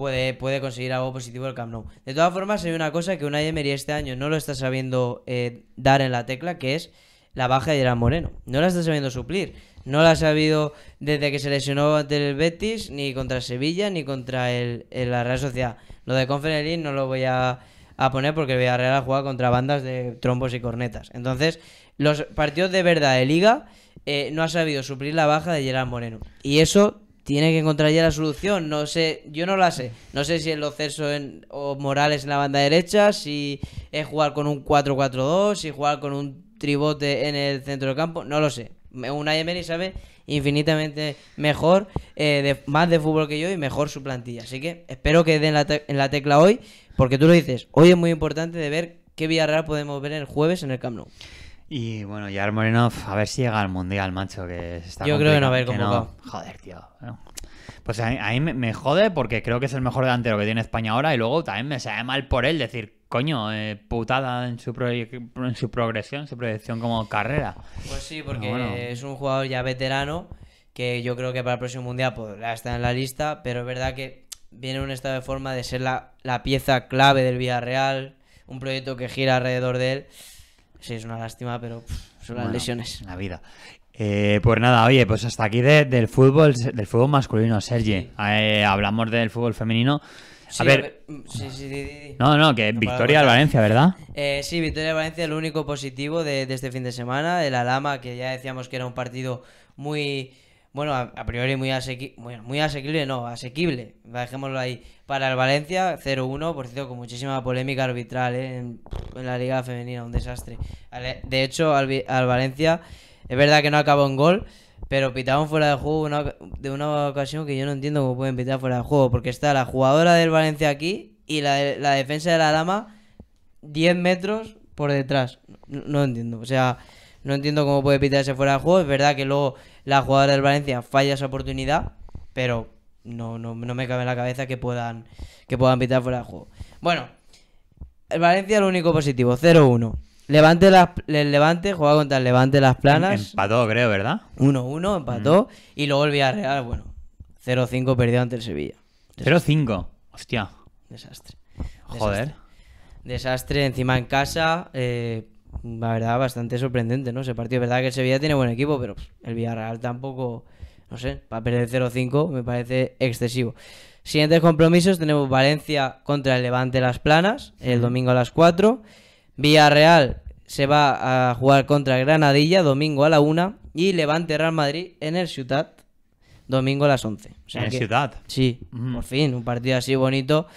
puede, conseguir algo positivo el Camp Nou. De todas formas, hay una cosa que un Emery este año no lo está sabiendo eh, dar en la tecla, que es la baja de Gerard Moreno. No la está sabiendo suplir. No la ha sabido desde que se lesionó ante el Betis, ni contra Sevilla, ni contra el, la Real Sociedad. Lo de Conference no lo voy a, poner porque el Villarreal ha jugado contra bandas de trombos y cornetas. Entonces, los partidos de verdad de Liga eh, no ha sabido suplir la baja de Gerard Moreno. Y eso tiene que encontrar ya la solución. No sé, yo no la sé. No sé si es lo en, o Morales en la banda derecha, si es jugar con un 4-4-2, si jugar con un tribote en el centro del campo, no lo sé. un Emery sabe infinitamente mejor, eh, de, más de fútbol que yo y mejor su plantilla. Así que espero que den en la tecla hoy, porque tú lo dices, hoy es muy importante de ver qué Villarreal podemos ver el jueves en el Camp Nou. Y bueno, Yar Moreno, a ver si llega al mundial, macho, que está. Yo creo que no a ir Joder, tío. Pues a, me jode porque creo que es el mejor delantero que tiene España ahora y luego también me sale mal por él decir, coño, eh, putada en su, pro, en su progresión, su proyección como carrera. Pues sí, porque es un jugador ya veterano que yo creo que para el próximo mundial podrá estar en la lista, pero es verdad que viene en un estado de forma de ser la, la pieza clave del Villarreal, un proyecto que gira alrededor de él. Sí, es una lástima, pero son las lesiones. La vida. Eh, pues nada, oye, pues hasta aquí del fútbol del fútbol masculino, Sergi. Eh, hablamos del fútbol femenino. A ver. Mm, sí, sí, no, no, que victoria al Valencia, ¿verdad? Eh, sí, victoria al Valencia, el único positivo de, este fin de semana. El Alama, que ya decíamos que era un partido muy. Bueno, a, priori muy, muy, muy asequible, no, asequible. Dejémoslo ahí. Para el Valencia, 0-1, por cierto, con muchísima polémica arbitral eh, en, la Liga Femenina, un desastre. De hecho, al, Valencia, es verdad que no acabó en gol, pero pitaron fuera de juego de una ocasión que yo no entiendo cómo pueden pitar fuera de juego, porque está la jugadora del Valencia aquí y la, defensa de la Dama 10 metros por detrás. No, no entiendo, o sea, no entiendo cómo puede pitarse fuera de juego. Es verdad que luego la jugadora del Valencia falla esa oportunidad, pero no, me cabe en la cabeza que puedan, que puedan pitar fuera de juego. Bueno, el Valencia lo único positivo, 0-1. Levante las, el Levante, jugaba contra el Levante las planas. Empató, creo, ¿verdad? 1-1, empató. Y luego el Villarreal, bueno, 0-5 perdido ante el Sevilla. 0-5, hostia. Desastre. Joder. Desastre. encima en casa. Eh, la verdad, bastante sorprendente, ¿no? Ese partido, es verdad que el Sevilla tiene buen equipo, pero el Villarreal tampoco no sé, para perder 0-5 me parece excesivo. Siguientes compromisos tenemos Valencia contra el Levante Las Planas, el domingo a las 4. Villarreal se va a jugar contra Granadilla, domingo a la 1. Y Levante Real Madrid en el Ciudad, domingo a las 11. ¿En Ciudad? Sí, por fin, un partido así bonito.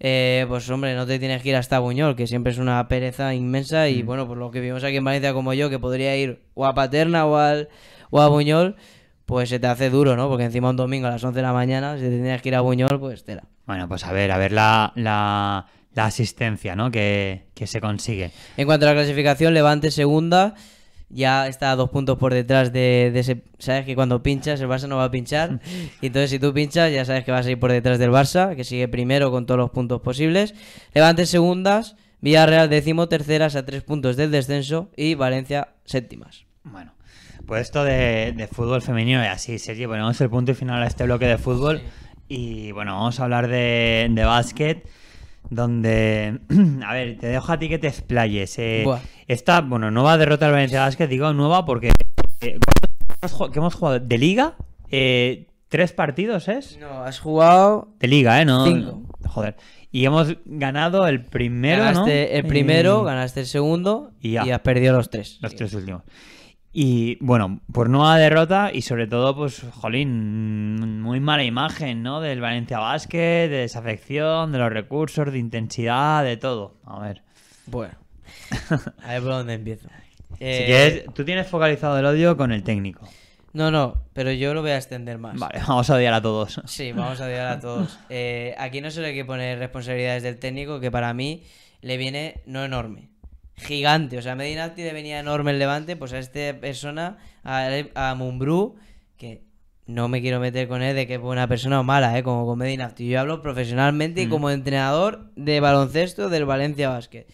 Eh, pues hombre, no te tienes que ir hasta Buñol, que siempre es una pereza inmensa. Y mm. bueno, por pues lo que vimos aquí en Valencia como yo, que podría ir o a Paterna o, al, o a Buñol pues se te hace duro, ¿no? Porque encima un domingo a las 11 de la mañana, si te que ir a Buñol, pues tela. Bueno, pues a ver, a ver la, la, asistencia, ¿no? Que, que, se consigue. En cuanto a la clasificación, Levante segunda, ya está a dos puntos por detrás de, ese... Sabes que cuando pinchas, el Barça no va a pinchar. y entonces si tú pinchas, ya sabes que vas a ir por detrás del Barça, que sigue primero con todos los puntos posibles. Levante segundas, Villarreal décimo, terceras a tres puntos del descenso y Valencia séptimas. Bueno, pues esto de, fútbol femenino y así, Sergio. Ponemos pues el punto y final a este bloque de fútbol. Y bueno, vamos a hablar de, básquet. Donde, a ver, te dejo a ti que te explayes. Eh. esta, bueno, nueva derrota del Valencia Basket, digo nueva porque. Eh, ¿Qué hemos jugado? ¿De liga? Eh, ¿Tres partidos es? No, has jugado. De liga, ¿eh? No, cinco. Joder. Y hemos ganado el primero. Ganaste el primero, ganaste el segundo y, has perdido los tres. Los tres últimos. Y bueno, pues nueva derrota y sobre todo, pues, jolín, muy mala imagen, ¿no? Del Valencia Vázquez, de desafección, de los recursos, de intensidad, de todo. A ver. Bueno, a ver por dónde empiezo. Si eh, quieres, tú tienes focalizado el odio con el técnico. No, no, pero yo lo voy a extender más. Vale, vamos a odiar a todos. Sí, vamos a odiar a todos. Eh, aquí no solo hay que poner responsabilidades del técnico, que para mí le viene no enorme gigante. O sea, Medina le venía enorme el Levante, pues a esta persona, a, Mumbrú, que no me quiero meter con él de que es buena persona o mala, ¿eh? como con Medina. Yo hablo profesionalmente y mm. como entrenador de baloncesto del Valencia Basket.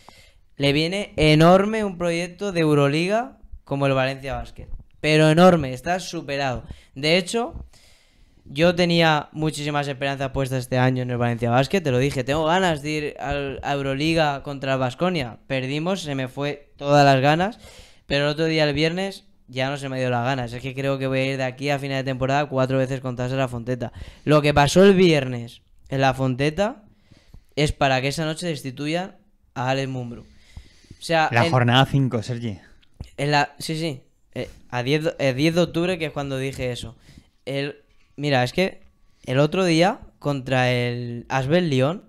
Le viene enorme un proyecto de Euroliga como el Valencia Basket. Pero enorme, está superado. De hecho, yo tenía muchísimas esperanzas puestas este año en el Valencia Basket, te lo dije, tengo ganas de ir al, a Euroliga contra el Perdimos, se me fue todas las ganas, pero el otro día, el viernes, ya no se me dio las ganas. Es que creo que voy a ir de aquí a final de temporada cuatro veces contra la Fonteta. Lo que pasó el viernes en la Fonteta es para que esa noche destituya a Alex Mumbro. O sea, la jornada 5, Sergi. En la, sí, sí. Eh, a 10, el 10 de octubre, que es cuando dije eso. El, Mira, es que el otro día contra el Asbel León,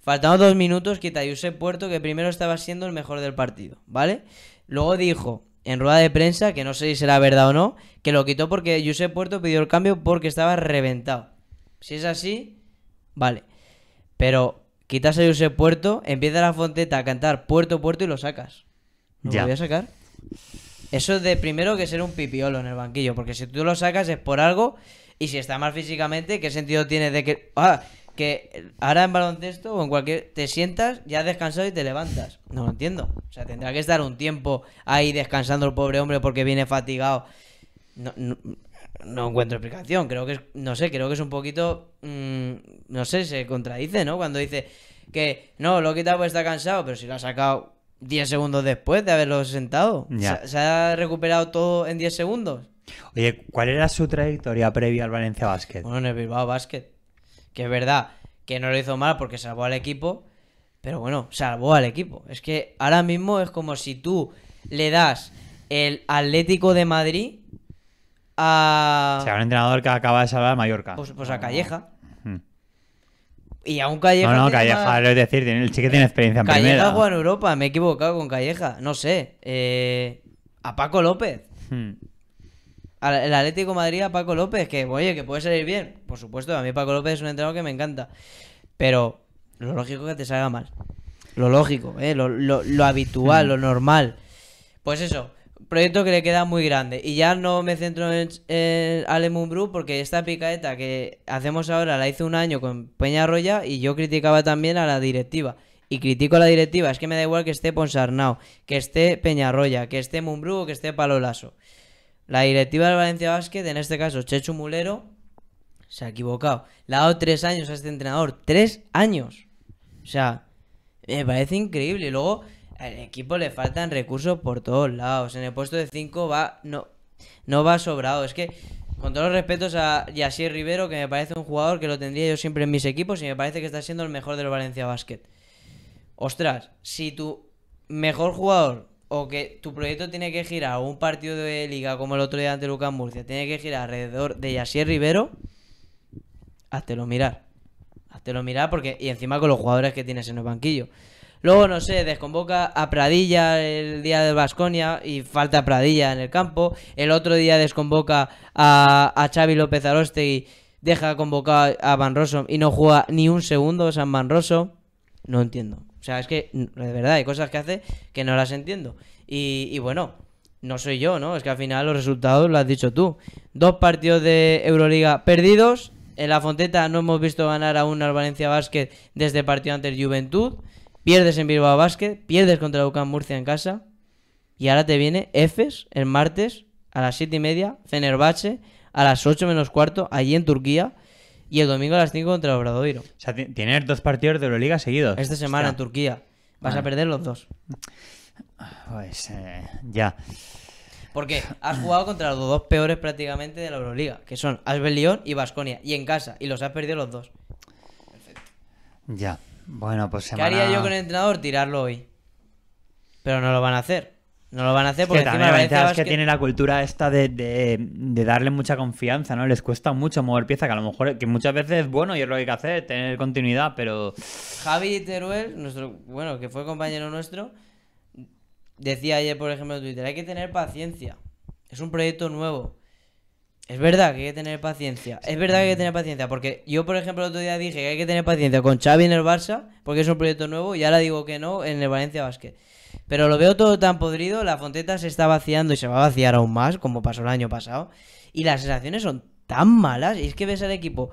faltando dos minutos, quita Josep Puerto, que primero estaba siendo el mejor del partido, ¿vale? Luego dijo en rueda de prensa, que no sé si será verdad o no, que lo quitó porque Josep Puerto pidió el cambio porque estaba reventado. Si es así, vale. Pero quitas a Josep Puerto, empieza la Fonteta a cantar Puerto, Puerto y lo sacas. ¿Lo ya. voy a sacar? Eso es de primero que ser un pipiolo en el banquillo, porque si tú lo sacas es por algo y si está mal físicamente, ¿qué sentido tiene de que... Ah, ahora en baloncesto o en cualquier... Te sientas, ya has descansado y te levantas. No lo entiendo. O sea, tendrá que estar un tiempo ahí descansando el pobre hombre porque viene fatigado. No, no, encuentro explicación. Creo que es, no sé, creo que es un poquito, mm, no sé, se contradice, ¿no? Cuando dice que no, lo he porque está cansado, pero si lo ha sacado 10 segundos después de haberlo sentado. ¿Se, ¿Se, ha recuperado todo en 10 segundos? Oye, ¿cuál era su trayectoria previa al Valencia Basket? Bueno, en el Bilbao Basket. Que es verdad que no lo hizo mal porque salvó al equipo. Pero bueno, salvó al equipo. Es que ahora mismo es como si tú le das el Atlético de Madrid a. O sea, un entrenador que acaba de salvar a Mallorca. Pues, pues a ah, Calleja. Y a un Calleja. No, no, Calleja, es decir, el chico tiene experiencia en Calleja primera. en Europa, me he equivocado con Calleja, no sé. Eh, a Paco López. Hmm el Atlético Madrid a Paco López, que oye, que puede salir bien. Por supuesto, a mí Paco López es un entrenador que me encanta. Pero lo lógico es que te salga mal. Lo lógico, ¿eh? lo, habitual, lo normal. Pues eso, proyecto que le queda muy grande. Y ya no me centro en, Ale porque esta picaeta que hacemos ahora la hice un año con Peña Peñarroya y yo criticaba también a la directiva. Y critico a la directiva, es que me da igual que esté Ponsarnau, que esté Peñarroya, que esté Mumbrú o que esté Palolaso. La directiva del Valencia Basket, en este caso Chechu Mulero, se ha equivocado. Le ha dado tres años a este entrenador. ¡Tres años! O sea, me parece increíble. Y luego, al equipo le faltan recursos por todos lados. En el puesto de cinco va. No, no va sobrado. Es que. Con todos los respetos a Yasir Rivero, que me parece un jugador que lo tendría yo siempre en mis equipos y me parece que está siendo el mejor del Valencia Basket. Ostras, si tu mejor jugador o que tu proyecto tiene que girar un partido de liga como el otro día ante Lucas Murcia, tiene que girar alrededor de Yasier Rivero, lo mirar. lo mirar porque y encima con los jugadores que tienes en el banquillo. Luego, no sé, desconvoca a Pradilla el día de Vasconia y falta Pradilla en el campo. El otro día desconvoca a, a Xavi López y deja convocado a Van Rossum y no juega ni un segundo San Van Rosso. No entiendo. O sea, es que de verdad hay cosas que hace que no las entiendo. Y, bueno, no soy yo, ¿no? Es que al final los resultados lo has dicho tú. Dos partidos de Euroliga perdidos. En la Fonteta no hemos visto ganar aún al Valencia Basket desde el partido ante el Juventud. Pierdes en Bilbao Basket, pierdes contra UCAM Murcia en casa. Y ahora te viene EFES el martes a las siete y media, Fenerbahce a las 8 menos cuarto, allí en Turquía y el domingo a las 5 contra el Obradoiro. O sea, tienes dos partidos de Euroliga seguidos. Esta semana en Turquía. Vas a perder los dos. Ah, pues Ya eh, ya. Porque has jugado contra los dos peores prácticamente de la Euroliga, que son Asbel León y Basconia, y en casa, y los has perdido los dos. Perfecto. Ya. Bueno, pues semana... ¿Qué haría yo con el entrenador? Tirarlo hoy. Pero no lo van a hacer. No lo van a hacer porque que encima tiene la cultura esta de, darle mucha confianza, ¿no? Les cuesta mucho mover pieza, que a lo mejor, que muchas veces es bueno y es lo que hay que hacer, tener continuidad, pero. Javi Teruel, nuestro, bueno, que fue compañero nuestro, decía ayer, por ejemplo, en Twitter, hay que tener paciencia. Es un proyecto nuevo. Es verdad que hay que tener paciencia. Es verdad que hay que tener paciencia. Porque yo, por ejemplo, el otro día dije que hay que tener paciencia con Xavi en el Barça, porque es un proyecto nuevo, y ahora digo que no en el Valencia Basket. Pero lo veo todo tan podrido, la fonteta se está vaciando y se va a vaciar aún más, como pasó el año pasado. Y las sensaciones son tan malas. Y es que ves al equipo,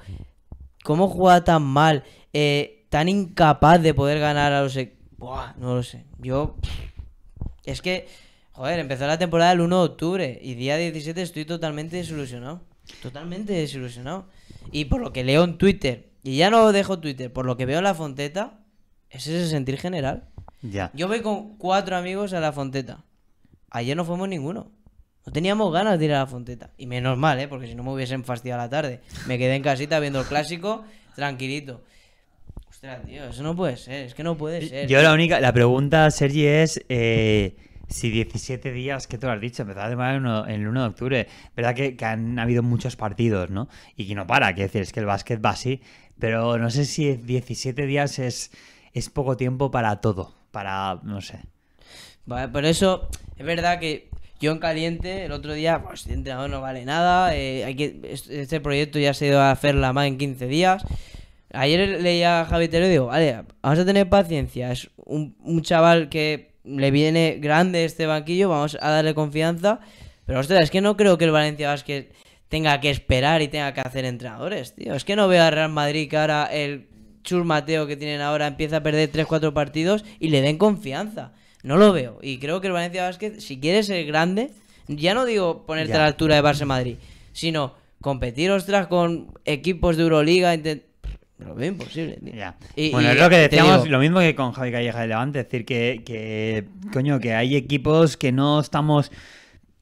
cómo juega tan mal, eh, tan incapaz de poder ganar a los... E-, buah, no lo sé. Yo... Es que, joder, empezó la temporada el 1 de octubre y día 17 estoy totalmente desilusionado. Totalmente desilusionado. Y por lo que leo en Twitter, y ya no dejo Twitter, por lo que veo en la fonteta, es ese sentir general. Yo voy con cuatro amigos a la Fonteta. Ayer no fuimos ninguno. No teníamos ganas de ir a la Fonteta. Y menos mal, ¿eh? Porque si no me hubiesen fastidiado la tarde. Me quedé en casita viendo el clásico, tranquilito. Ostras, tío, eso no puede ser. Es que no puede ser. Yo la única... La pregunta, Sergi, es... Eh, si 17 días, que tú lo has dicho, empezaba de en el 1 de octubre. Verdad que, han habido muchos partidos, ¿no? Y que no para, que decir, es que el básquet va así. Pero no sé si 17 días es, es poco tiempo para todo para, no sé. por eso es verdad que yo en caliente el otro día, pues entrenador no vale nada, eh, que, este proyecto ya se ha ido a hacer la más en 15 días. Ayer leía a Javi Tele, y digo, vale, vamos a tener paciencia, es un, chaval que le viene grande este banquillo, vamos a darle confianza. Pero ostras, es que no creo que el Valencia Vázquez tenga que esperar y tenga que hacer entrenadores, tío. Es que no veo a Real Madrid que ahora el Chur Mateo que tienen ahora empieza a perder 3-4 partidos y le den confianza. No lo veo. Y creo que el Valencia Vázquez, si quiere ser grande, ya no digo ponerte a la altura de Barça Madrid, sino competir, ostras, con equipos de Euroliga. Lo veo imposible, bueno, es lo que decíamos, lo mismo que con Javi Calleja de Levante, es decir, que, que, coño, que hay equipos que no estamos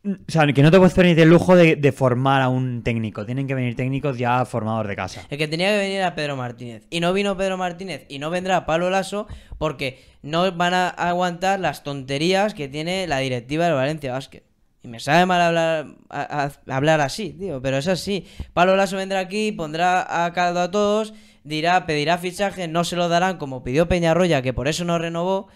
o que no te puedes permitir el lujo de, formar a un técnico. Tienen que venir técnicos ya formados de casa. El que tenía que venir era Pedro Martínez. Y no vino Pedro Martínez y no vendrá Pablo Lasso porque no van a aguantar las tonterías que tiene la directiva del Valencia Vázquez. Y me sabe mal hablar, hablar así, tío, pero es así. Pablo Lasso vendrá aquí, pondrá a caldo a todos, dirá, pedirá fichaje, no se lo darán como pidió Peñarroya, que por eso no renovó,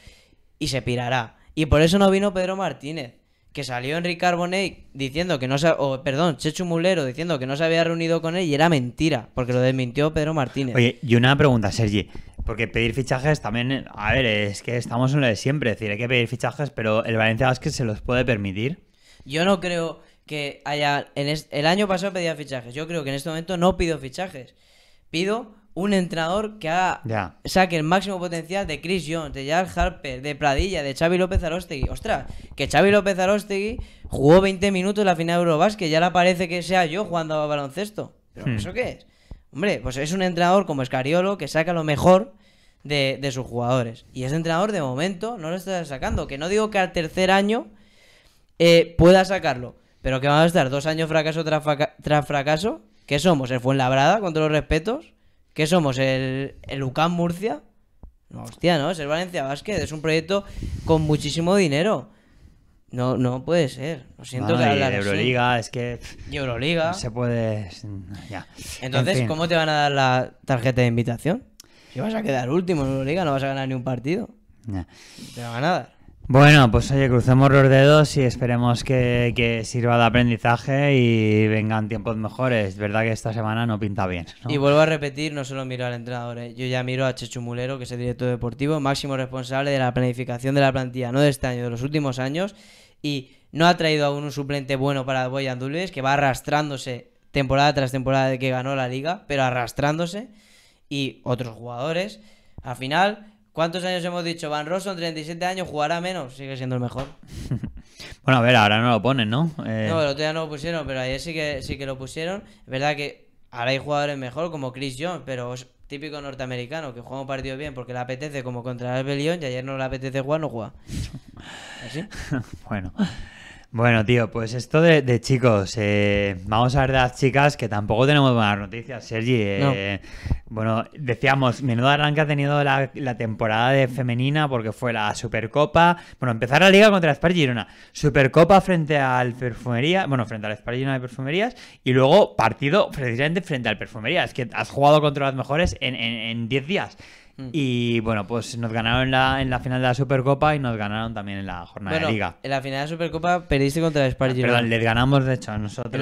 y se pirará. Y por eso no vino Pedro Martínez que salió Enrique Carbonell diciendo que no se, o perdón, Chechu Mulero diciendo que no se había reunido con él y era mentira, porque lo desmintió Pedro Martínez. Oye, y una pregunta, Sergi, porque pedir fichajes también, a ver, es que estamos en lo de siempre, es decir, hay que pedir fichajes, pero el Valencia Vázquez se los puede permitir. Yo no creo que haya en el año pasado pedía fichajes, yo creo que en este momento no pido fichajes. Pido un entrenador que saque el máximo potencial de Chris Jones, de Jar Harper, de Pradilla, de Xavi López Arostegui. Ostras, que Xavi López Arostegui jugó 20 minutos en la final de Eurobasket, ya la parece que sea yo jugando a baloncesto. ¿Pero hmm. eso qué es? Hombre, pues es un entrenador como Escariolo que saca lo mejor de, sus jugadores. Y ese entrenador de momento no lo está sacando. Que no digo que al tercer año eh, pueda sacarlo, pero que va a estar dos años fracaso tras, tras fracaso. ¿Qué somos? ¿El brada con todos los respetos? ¿Qué somos? ¿El, el UCAM Murcia? No, hostia, no, es el Valencia Basket, es un proyecto con muchísimo dinero. No, no puede ser. Lo siento que Euroliga, es que. Y Euroliga. se puede. Ya. Entonces, ¿cómo te van a dar la tarjeta de invitación? Si vas a quedar último en Euroliga, no vas a ganar ni un partido. No. Te van a dar. Bueno, pues oye, crucemos los dedos y esperemos que, sirva de aprendizaje y vengan tiempos mejores. Es verdad que esta semana no pinta bien. Y vuelvo a repetir, no solo miro al entrenador, eh, yo ya miro a Chechu Mulero, que es el director deportivo, máximo responsable de la planificación de la plantilla, no de este año, de los últimos años, y no ha traído aún un suplente bueno para Boyan Dulles, que va arrastrándose temporada tras temporada de que ganó la liga, pero arrastrándose, y otros jugadores. Al final, ¿Cuántos años hemos dicho? Van Rosson, 37 años, jugará menos, sigue siendo el mejor. bueno, a ver, ahora no lo ponen, ¿no? Eh, no, pero otro no lo pusieron, pero ayer sí que, sí que lo pusieron. Es verdad que ahora hay jugadores mejor, como Chris Jones, pero es típico norteamericano, que juega un partido bien porque le apetece, como contra el Belión y ayer no le apetece jugar, no juega. ¿Así? ¿Ah, bueno. Bueno, tío, pues esto de, chicos, eh, vamos a ver de las chicas que tampoco tenemos buenas noticias, Sergi. Eh, bueno, decíamos, menudo arranque ha tenido la, temporada de femenina porque fue la Supercopa. Bueno, empezar la liga contra la Spar Girona. Supercopa frente al Perfumería, bueno, frente al Girona de Perfumerías y luego partido precisamente frente al Perfumería. Es que has jugado contra las mejores en 10 en, días. Mm. Y bueno, pues nos ganaron en la, en la final de la Supercopa y nos ganaron también en la jornada de Liga. En la final de la Supercopa perdiste contra el Spar ah, Perdón, les ganamos de hecho a nosotros en,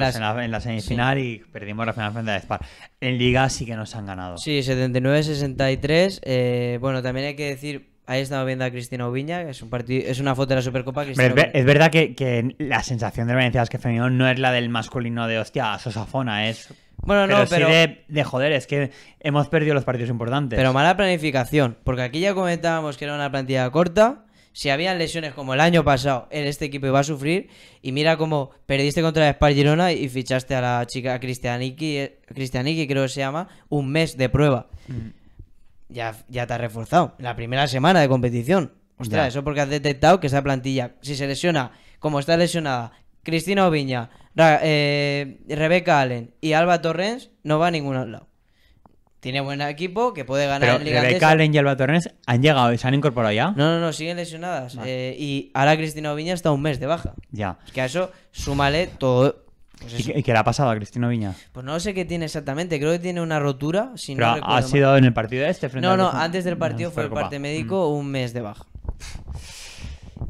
la, semifinal y perdimos la final frente al Spar. En Liga sí que nos han ganado. Sí, 79-63. Eh, bueno, también hay que decir. Ahí estamos viendo a Cristina Oviña, que es, un partido, es una foto de la Supercopa. que es, es, verdad que, la sensación de Valencia es que femenino no es la del masculino de hostia, Sosafona, es bueno, no, pero. de, joder, es que hemos perdido los partidos importantes. Pero mala planificación, porque aquí ya comentábamos que era una plantilla corta. Si habían lesiones como el año pasado, este equipo iba a sufrir. Y mira cómo perdiste contra el Spar Girona y fichaste a la chica Cristianiki, Cristianiki eh, creo que se llama, un mes de prueba. Mm. Ya, ya te has reforzado. La primera semana de competición. Ostras, eso porque has detectado que esa plantilla, si se lesiona como está lesionada, Cristina Oviña, eh, Rebeca Allen y Alba Torrens no va a ningún lado. Tiene buen equipo que puede ganar en Liga Rebeca Allen y Alba Torrens han llegado y se han incorporado ya. No, no, no, siguen lesionadas. Eh, y ahora Cristina Oviña está un mes de baja. Ya. que a eso súmale todo, pues ¿Y qué le ha pasado a Cristina Oviña? Pues no sé qué tiene exactamente, creo que tiene una rotura. Si ¿Ha sido en el partido este? Frente no, no, antes del partido mm, fue el parte mm. médico un mes de baja.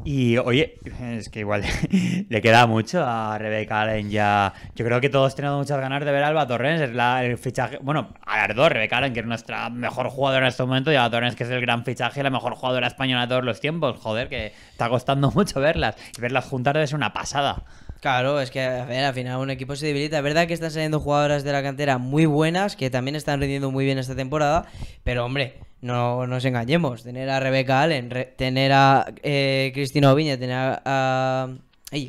Y oye, es que igual le queda mucho a Rebeca Allen ya. Yo creo que todos tenemos muchas ganas de ver a Alba Torrens. Es el fichaje. Bueno, a las dos, Rebeca Allen, que es nuestra mejor jugadora en este momento, y Alba Torrens, que es el gran fichaje, la mejor jugadora española de todos los tiempos. Joder, que está costando mucho verlas. Y verlas juntas debe una pasada. Claro, es que a ver, al final un equipo se debilita. Es verdad que están saliendo jugadoras de la cantera muy buenas, que también están rindiendo muy bien esta temporada, pero hombre, no nos engañemos. Tener a Rebeca Allen, tener a eh, Cristina Oviña, tener a,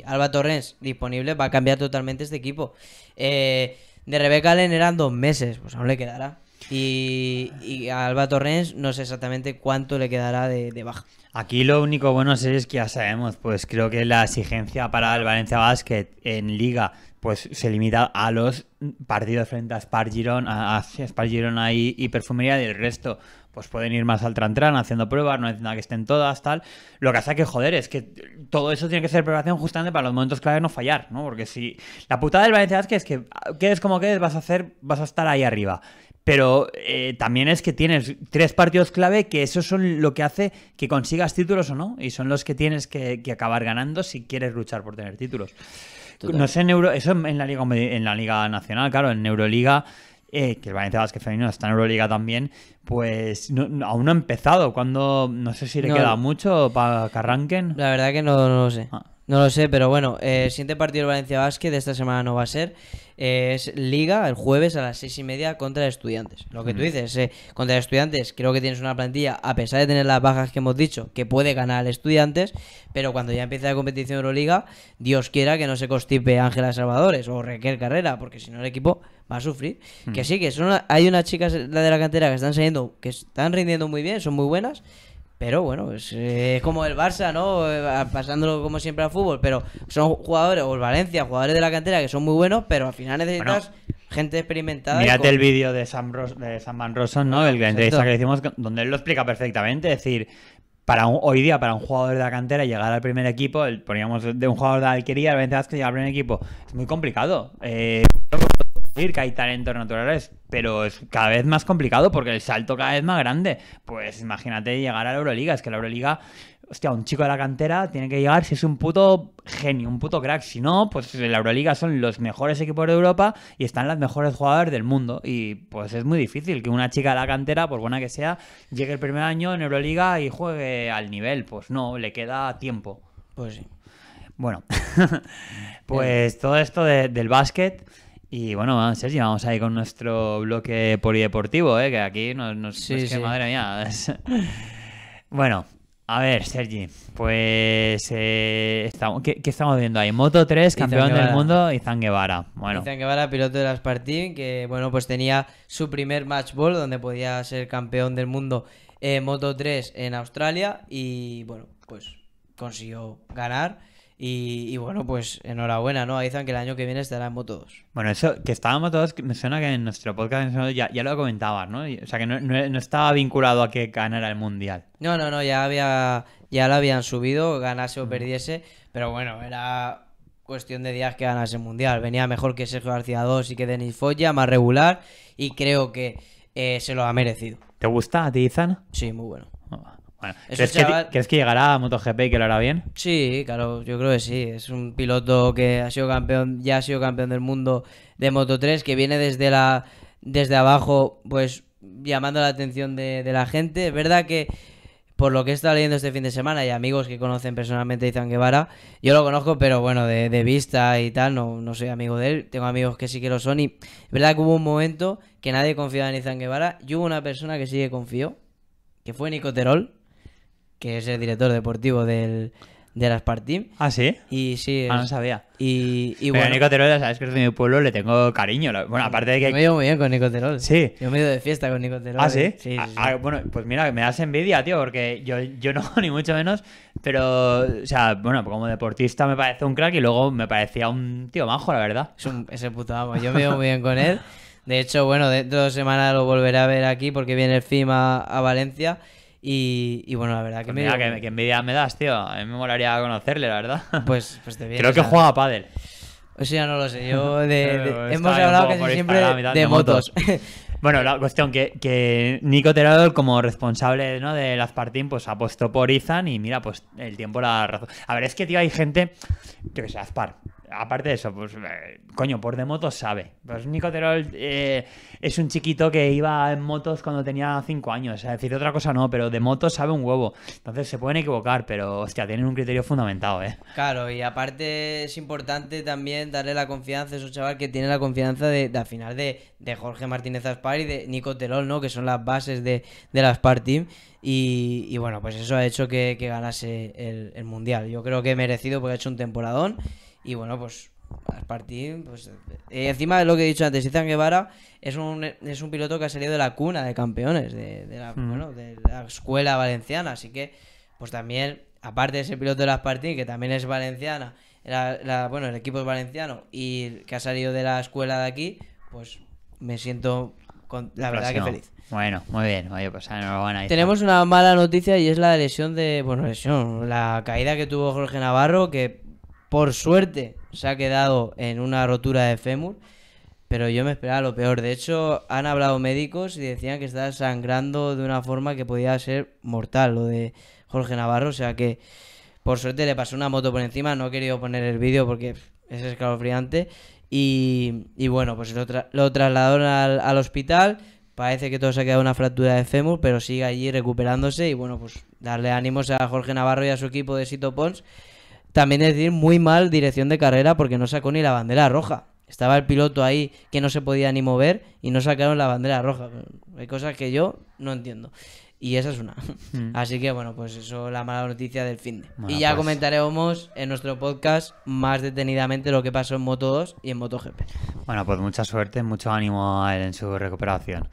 Alba Torrens disponible va a cambiar totalmente este equipo. Eh, de Rebeca Allen eran dos meses, pues aún le quedará. Y, a Alba Torrens no sé exactamente cuánto le quedará de baja. Aquí lo único bueno es que ya sabemos, pues creo que la exigencia para el Valencia Basket en Liga pues se limita a los partidos frente a Spar a Spar ahí y, Perfumería y el resto pues pueden ir más al Trantran haciendo pruebas, no es nada que estén todas, tal. Lo que pasa que, joder, es que todo eso tiene que ser preparación justamente para los momentos clave no fallar, ¿no? Porque si la putada del Valencia Basket es que quedes como quedes, vas a hacer, vas a estar ahí arriba pero eh, también es que tienes tres partidos clave que eso son lo que hace que consigas títulos o no, y son los que tienes que, acabar ganando si quieres luchar por tener títulos. No sé, eso en la Liga, en la Liga Nacional, claro, en Euroliga, eh, que el Valencia Vázquez Femenino está en Euroliga también, pues aún no ha empezado. Cuando, no sé si le queda mucho para que arranquen. La verdad que no, lo sé. Ah. No lo sé, pero bueno, eh, siguiente partido de Valencia Basket de esta semana no va a ser. Eh, es Liga el jueves a las seis y media contra Estudiantes. Lo que tú dices, eh, contra Estudiantes, creo que tienes una plantilla, a pesar de tener las bajas que hemos dicho, que puede ganar Estudiantes, pero cuando ya empiece la competición Euroliga, Dios quiera que no se constipe Ángela Salvadores o Requer Carrera, porque si no el equipo va a sufrir. Que sí, que son hay unas chicas de la cantera que están saliendo, que están rindiendo muy bien, son muy buenas pero bueno, es, como el Barça, ¿no? Eh, pasándolo como siempre al fútbol, pero son jugadores, o el Valencia, jugadores de la cantera que son muy buenos, pero al final necesitas gente experimentada. Mírate el vídeo de Sam, Ros de Sam Van ¿no? el, que hicimos, donde él lo explica perfectamente. Es decir, para hoy día, para un jugador de la cantera llegar al primer equipo, el, poníamos de un jugador de Alquería al Valencia que llega al primer equipo, es muy complicado. Eh, que hay talentos naturales, pero es cada vez más complicado porque el salto cada vez más grande. Pues imagínate llegar a la Euroliga, es que la Euroliga hostia, un chico de la cantera tiene que llegar si es un puto genio, un puto crack. Si no, pues la Euroliga son los mejores equipos de Europa y están las mejores jugadores del mundo. Y pues es muy difícil que una chica de la cantera, por buena que sea, llegue el primer año en Euroliga y juegue al nivel. Pues no, le queda tiempo. Pues sí. Bueno, pues todo esto del básquet. Y bueno, Sergi, vamos ahí con nuestro bloque polideportivo, ¿eh? que aquí nos, nos sí, madre mía. bueno, a ver, Sergi, pues eh, estamos, ¿qué, estamos viendo ahí? Moto 3, campeón del mundo, Izan Guevara. Bueno. Izan Guevara, piloto de la Spartan, que bueno, pues tenía su primer match ball donde podía ser campeón del mundo Moto 3 en Australia y bueno, pues consiguió ganar y, bueno, pues enhorabuena, ¿no? Aizan que el año que viene estará en Moto 2. Bueno, eso, que estaba en Moto me suena que en nuestro podcast ya, lo comentabas, ¿no? O sea, que no, estaba vinculado a que ganara el mundial. No, no, no, ya, había, ya lo habían subido, ganase o mm. perdiese, pero bueno, era cuestión de días que ganase el mundial. Venía mejor que Sergio García 2 y que Denis Foya, más regular, y creo que eh, se lo ha merecido. ¿Te gusta a ti, Izan? Sí, muy bueno. Oh. ¿crees, que, ¿crees, que, llegará a MotoGP y que lo hará bien? Sí, claro, yo creo que sí. Es un piloto que ha sido campeón, ya ha sido campeón del mundo de Moto 3, que viene desde la desde abajo, pues llamando la atención de, la gente. Es verdad que por lo que he estado leyendo este fin de semana y amigos que conocen personalmente a Izan Guevara, yo lo conozco, pero bueno, de, vista y tal, no, no soy amigo de él, tengo amigos que sí que lo son y es verdad que hubo un momento que nadie confiaba en Izan Guevara y hubo una persona que sí que confió, que fue Nicoterol que es el director deportivo del, de las ¿Ah, sí? Y sí. Ah, no sabía. Y, y bueno. Pero Nico Terol, sabes que es de mi pueblo, le tengo cariño. Bueno, aparte de que. Me llevo muy bien con Nico Terol. Sí. Yo me he de fiesta con Nico Terol. ¿Ah, sí? Sí, ah, ah, bueno, pues mira, me das envidia, tío, porque yo, yo no, ni mucho menos. Pero, o sea, bueno, como deportista me parece un crack y luego me parecía un tío majo, la verdad. Es un, ese puto amo. Yo me llevo muy bien con él. De hecho, bueno, dentro de dos semanas lo volveré a ver aquí porque viene el FIMA a Valencia y, bueno, la verdad que, pues me envidia me das, tío. A mí me molaría conocerle, la verdad. Pues, pues te Creo que juega a pádel. O sea, no lo sé. Yo hemos hablado casi siempre de, motos. bueno, la cuestión que, que Nico Terado, como responsable ¿no? de las pues apostó por Izan y mira, pues el tiempo la razón. A ver, es que, tío, hay gente. Yo que sé, Azpar aparte de eso, pues eh, coño, por de motos sabe. Pues Nico Terol eh, es un chiquito que iba en motos cuando tenía 5 años. Es decir, otra cosa no, pero de motos sabe un huevo. Entonces se pueden equivocar, pero hostia, tienen un criterio fundamentado, ¿eh? Claro, y aparte es importante también darle la confianza a esos chaval que tiene la confianza de, al final de, Jorge Martínez Aspar y de Nico Terol, ¿no? Que son las bases de, de la Aspar Team. Y, bueno, pues eso ha hecho que, ganase el, Mundial. Yo creo que merecido porque ha hecho un temporadón. Y bueno, pues a pues, eh, encima de lo que he dicho antes, Izan Guevara es un, es un piloto que ha salido de la cuna de campeones de, mm. la, escuela valenciana, así que pues también, aparte de ese piloto de las que también es valenciana, bueno, el equipo es valenciano y que ha salido de la escuela de aquí, pues me siento la verdad que feliz. Bueno, muy bien, oye, pues enhorabuena. Tenemos una mala noticia y es la lesión de, bueno, lesión, la caída que tuvo Jorge Navarro, que por suerte se ha quedado en una rotura de fémur, pero yo me esperaba lo peor. De hecho, han hablado médicos y decían que estaba sangrando de una forma que podía ser mortal, lo de Jorge Navarro. O sea que, por suerte, le pasó una moto por encima. No he querido poner el vídeo porque es escalofriante. Y, bueno, pues lo, trasladaron al, hospital. Parece que todo se ha quedado una fractura de fémur, pero sigue allí recuperándose. Y bueno, pues darle ánimos a Jorge Navarro y a su equipo de Sito Pons, también decir muy mal dirección de carrera porque no sacó ni la bandera roja. Estaba el piloto ahí que no se podía ni mover y no sacaron la bandera roja. Hay cosas que yo no entiendo. Y esa es una. Mm. Así que bueno, pues eso la mala noticia del fin y ya pues comentaremos en nuestro podcast más detenidamente lo que pasó en Moto 2 y en MotoGP. Bueno, pues mucha suerte, mucho ánimo a él en su recuperación.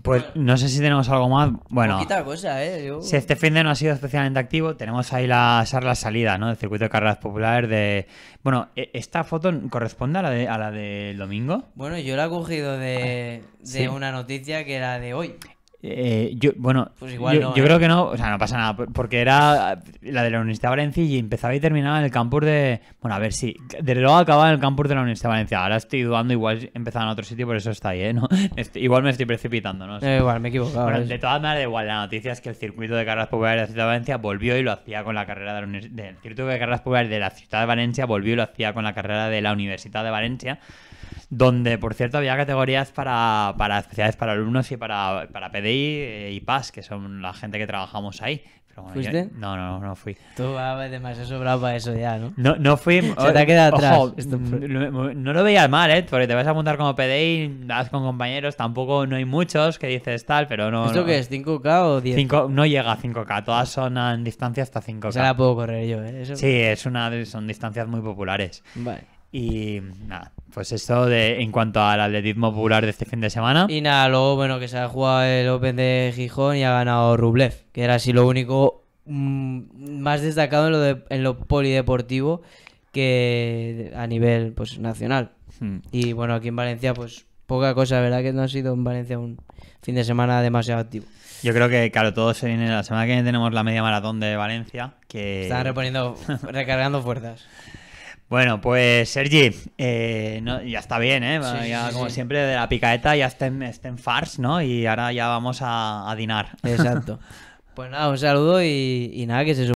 Pues no sé si tenemos algo más. Bueno, ¿eh? si este fin de no ha sido especialmente activo, tenemos ahí la salida salidas, ¿no? Del circuito de carreras populares de... Bueno, e, ¿esta foto corresponde a la, de, a la del domingo? Bueno, yo la he cogido de, una noticia que era de hoy. Eh, yo, bueno, pues igual yo, ¿eh? creo que no, o sea, no pasa nada, porque era la de la Universidad de Valencia y empezaba y terminaba en el campus de. Bueno, a ver si. desde luego acababa en el campus de la Universidad de Valencia. Ahora estoy dudando, igual empezaba en otro sitio, por eso está ahí, ¿eh? No, igual me estoy precipitando, ¿no? Eh, igual, me he equivocado. de todas maneras, igual, la noticia es que el circuito de carreras populares de la Ciudad de Valencia volvió y lo hacía con la carrera de la Universidad. circuito de carreras populares de la Ciudad de Valencia volvió y lo hacía con la carrera de la Universidad de Valencia donde, por cierto, había categorías para, para especiales para alumnos y para, para PDI eh, y PAS, que son la gente que trabajamos ahí. ¿Fuiste? no, no, no fui. Tú ah, vas demasiado sobrado para eso ya, ¿no? No, no fui. Se te ha quedado atrás. Mm, no, lo veía mal, ¿eh? Porque te vas a apuntar como PDI, vas con compañeros, tampoco no hay muchos que dices tal, pero no. ¿Esto qué es? ¿5K o 10? 5, no llega a 5K, todas son en distancia hasta 5K. O la puedo correr yo, ¿eh? Sí, es una, son distancias muy populares. Vale. Y nada, pues esto de, en cuanto al atletismo popular de este fin de semana. Y nada, luego, bueno, que se ha jugado el Open de Gijón y ha ganado Rublev, que era así lo único mm, más destacado en lo, en lo polideportivo que a nivel pues nacional. Hmm. Y bueno, aquí en Valencia, pues poca cosa, ¿verdad? Que no ha sido en Valencia un fin de semana demasiado activo. Yo creo que, claro, todo se viene. La semana que viene tenemos la media maratón de Valencia. que Están reponiendo, recargando fuerzas. Bueno, pues Sergi, eh, ya está bien, ¿eh? como siempre, de la picaeta ya estén estén fars, ¿no? Y ahora ya vamos a, dinar. Exacto. pues nada, un saludo y, nada, que se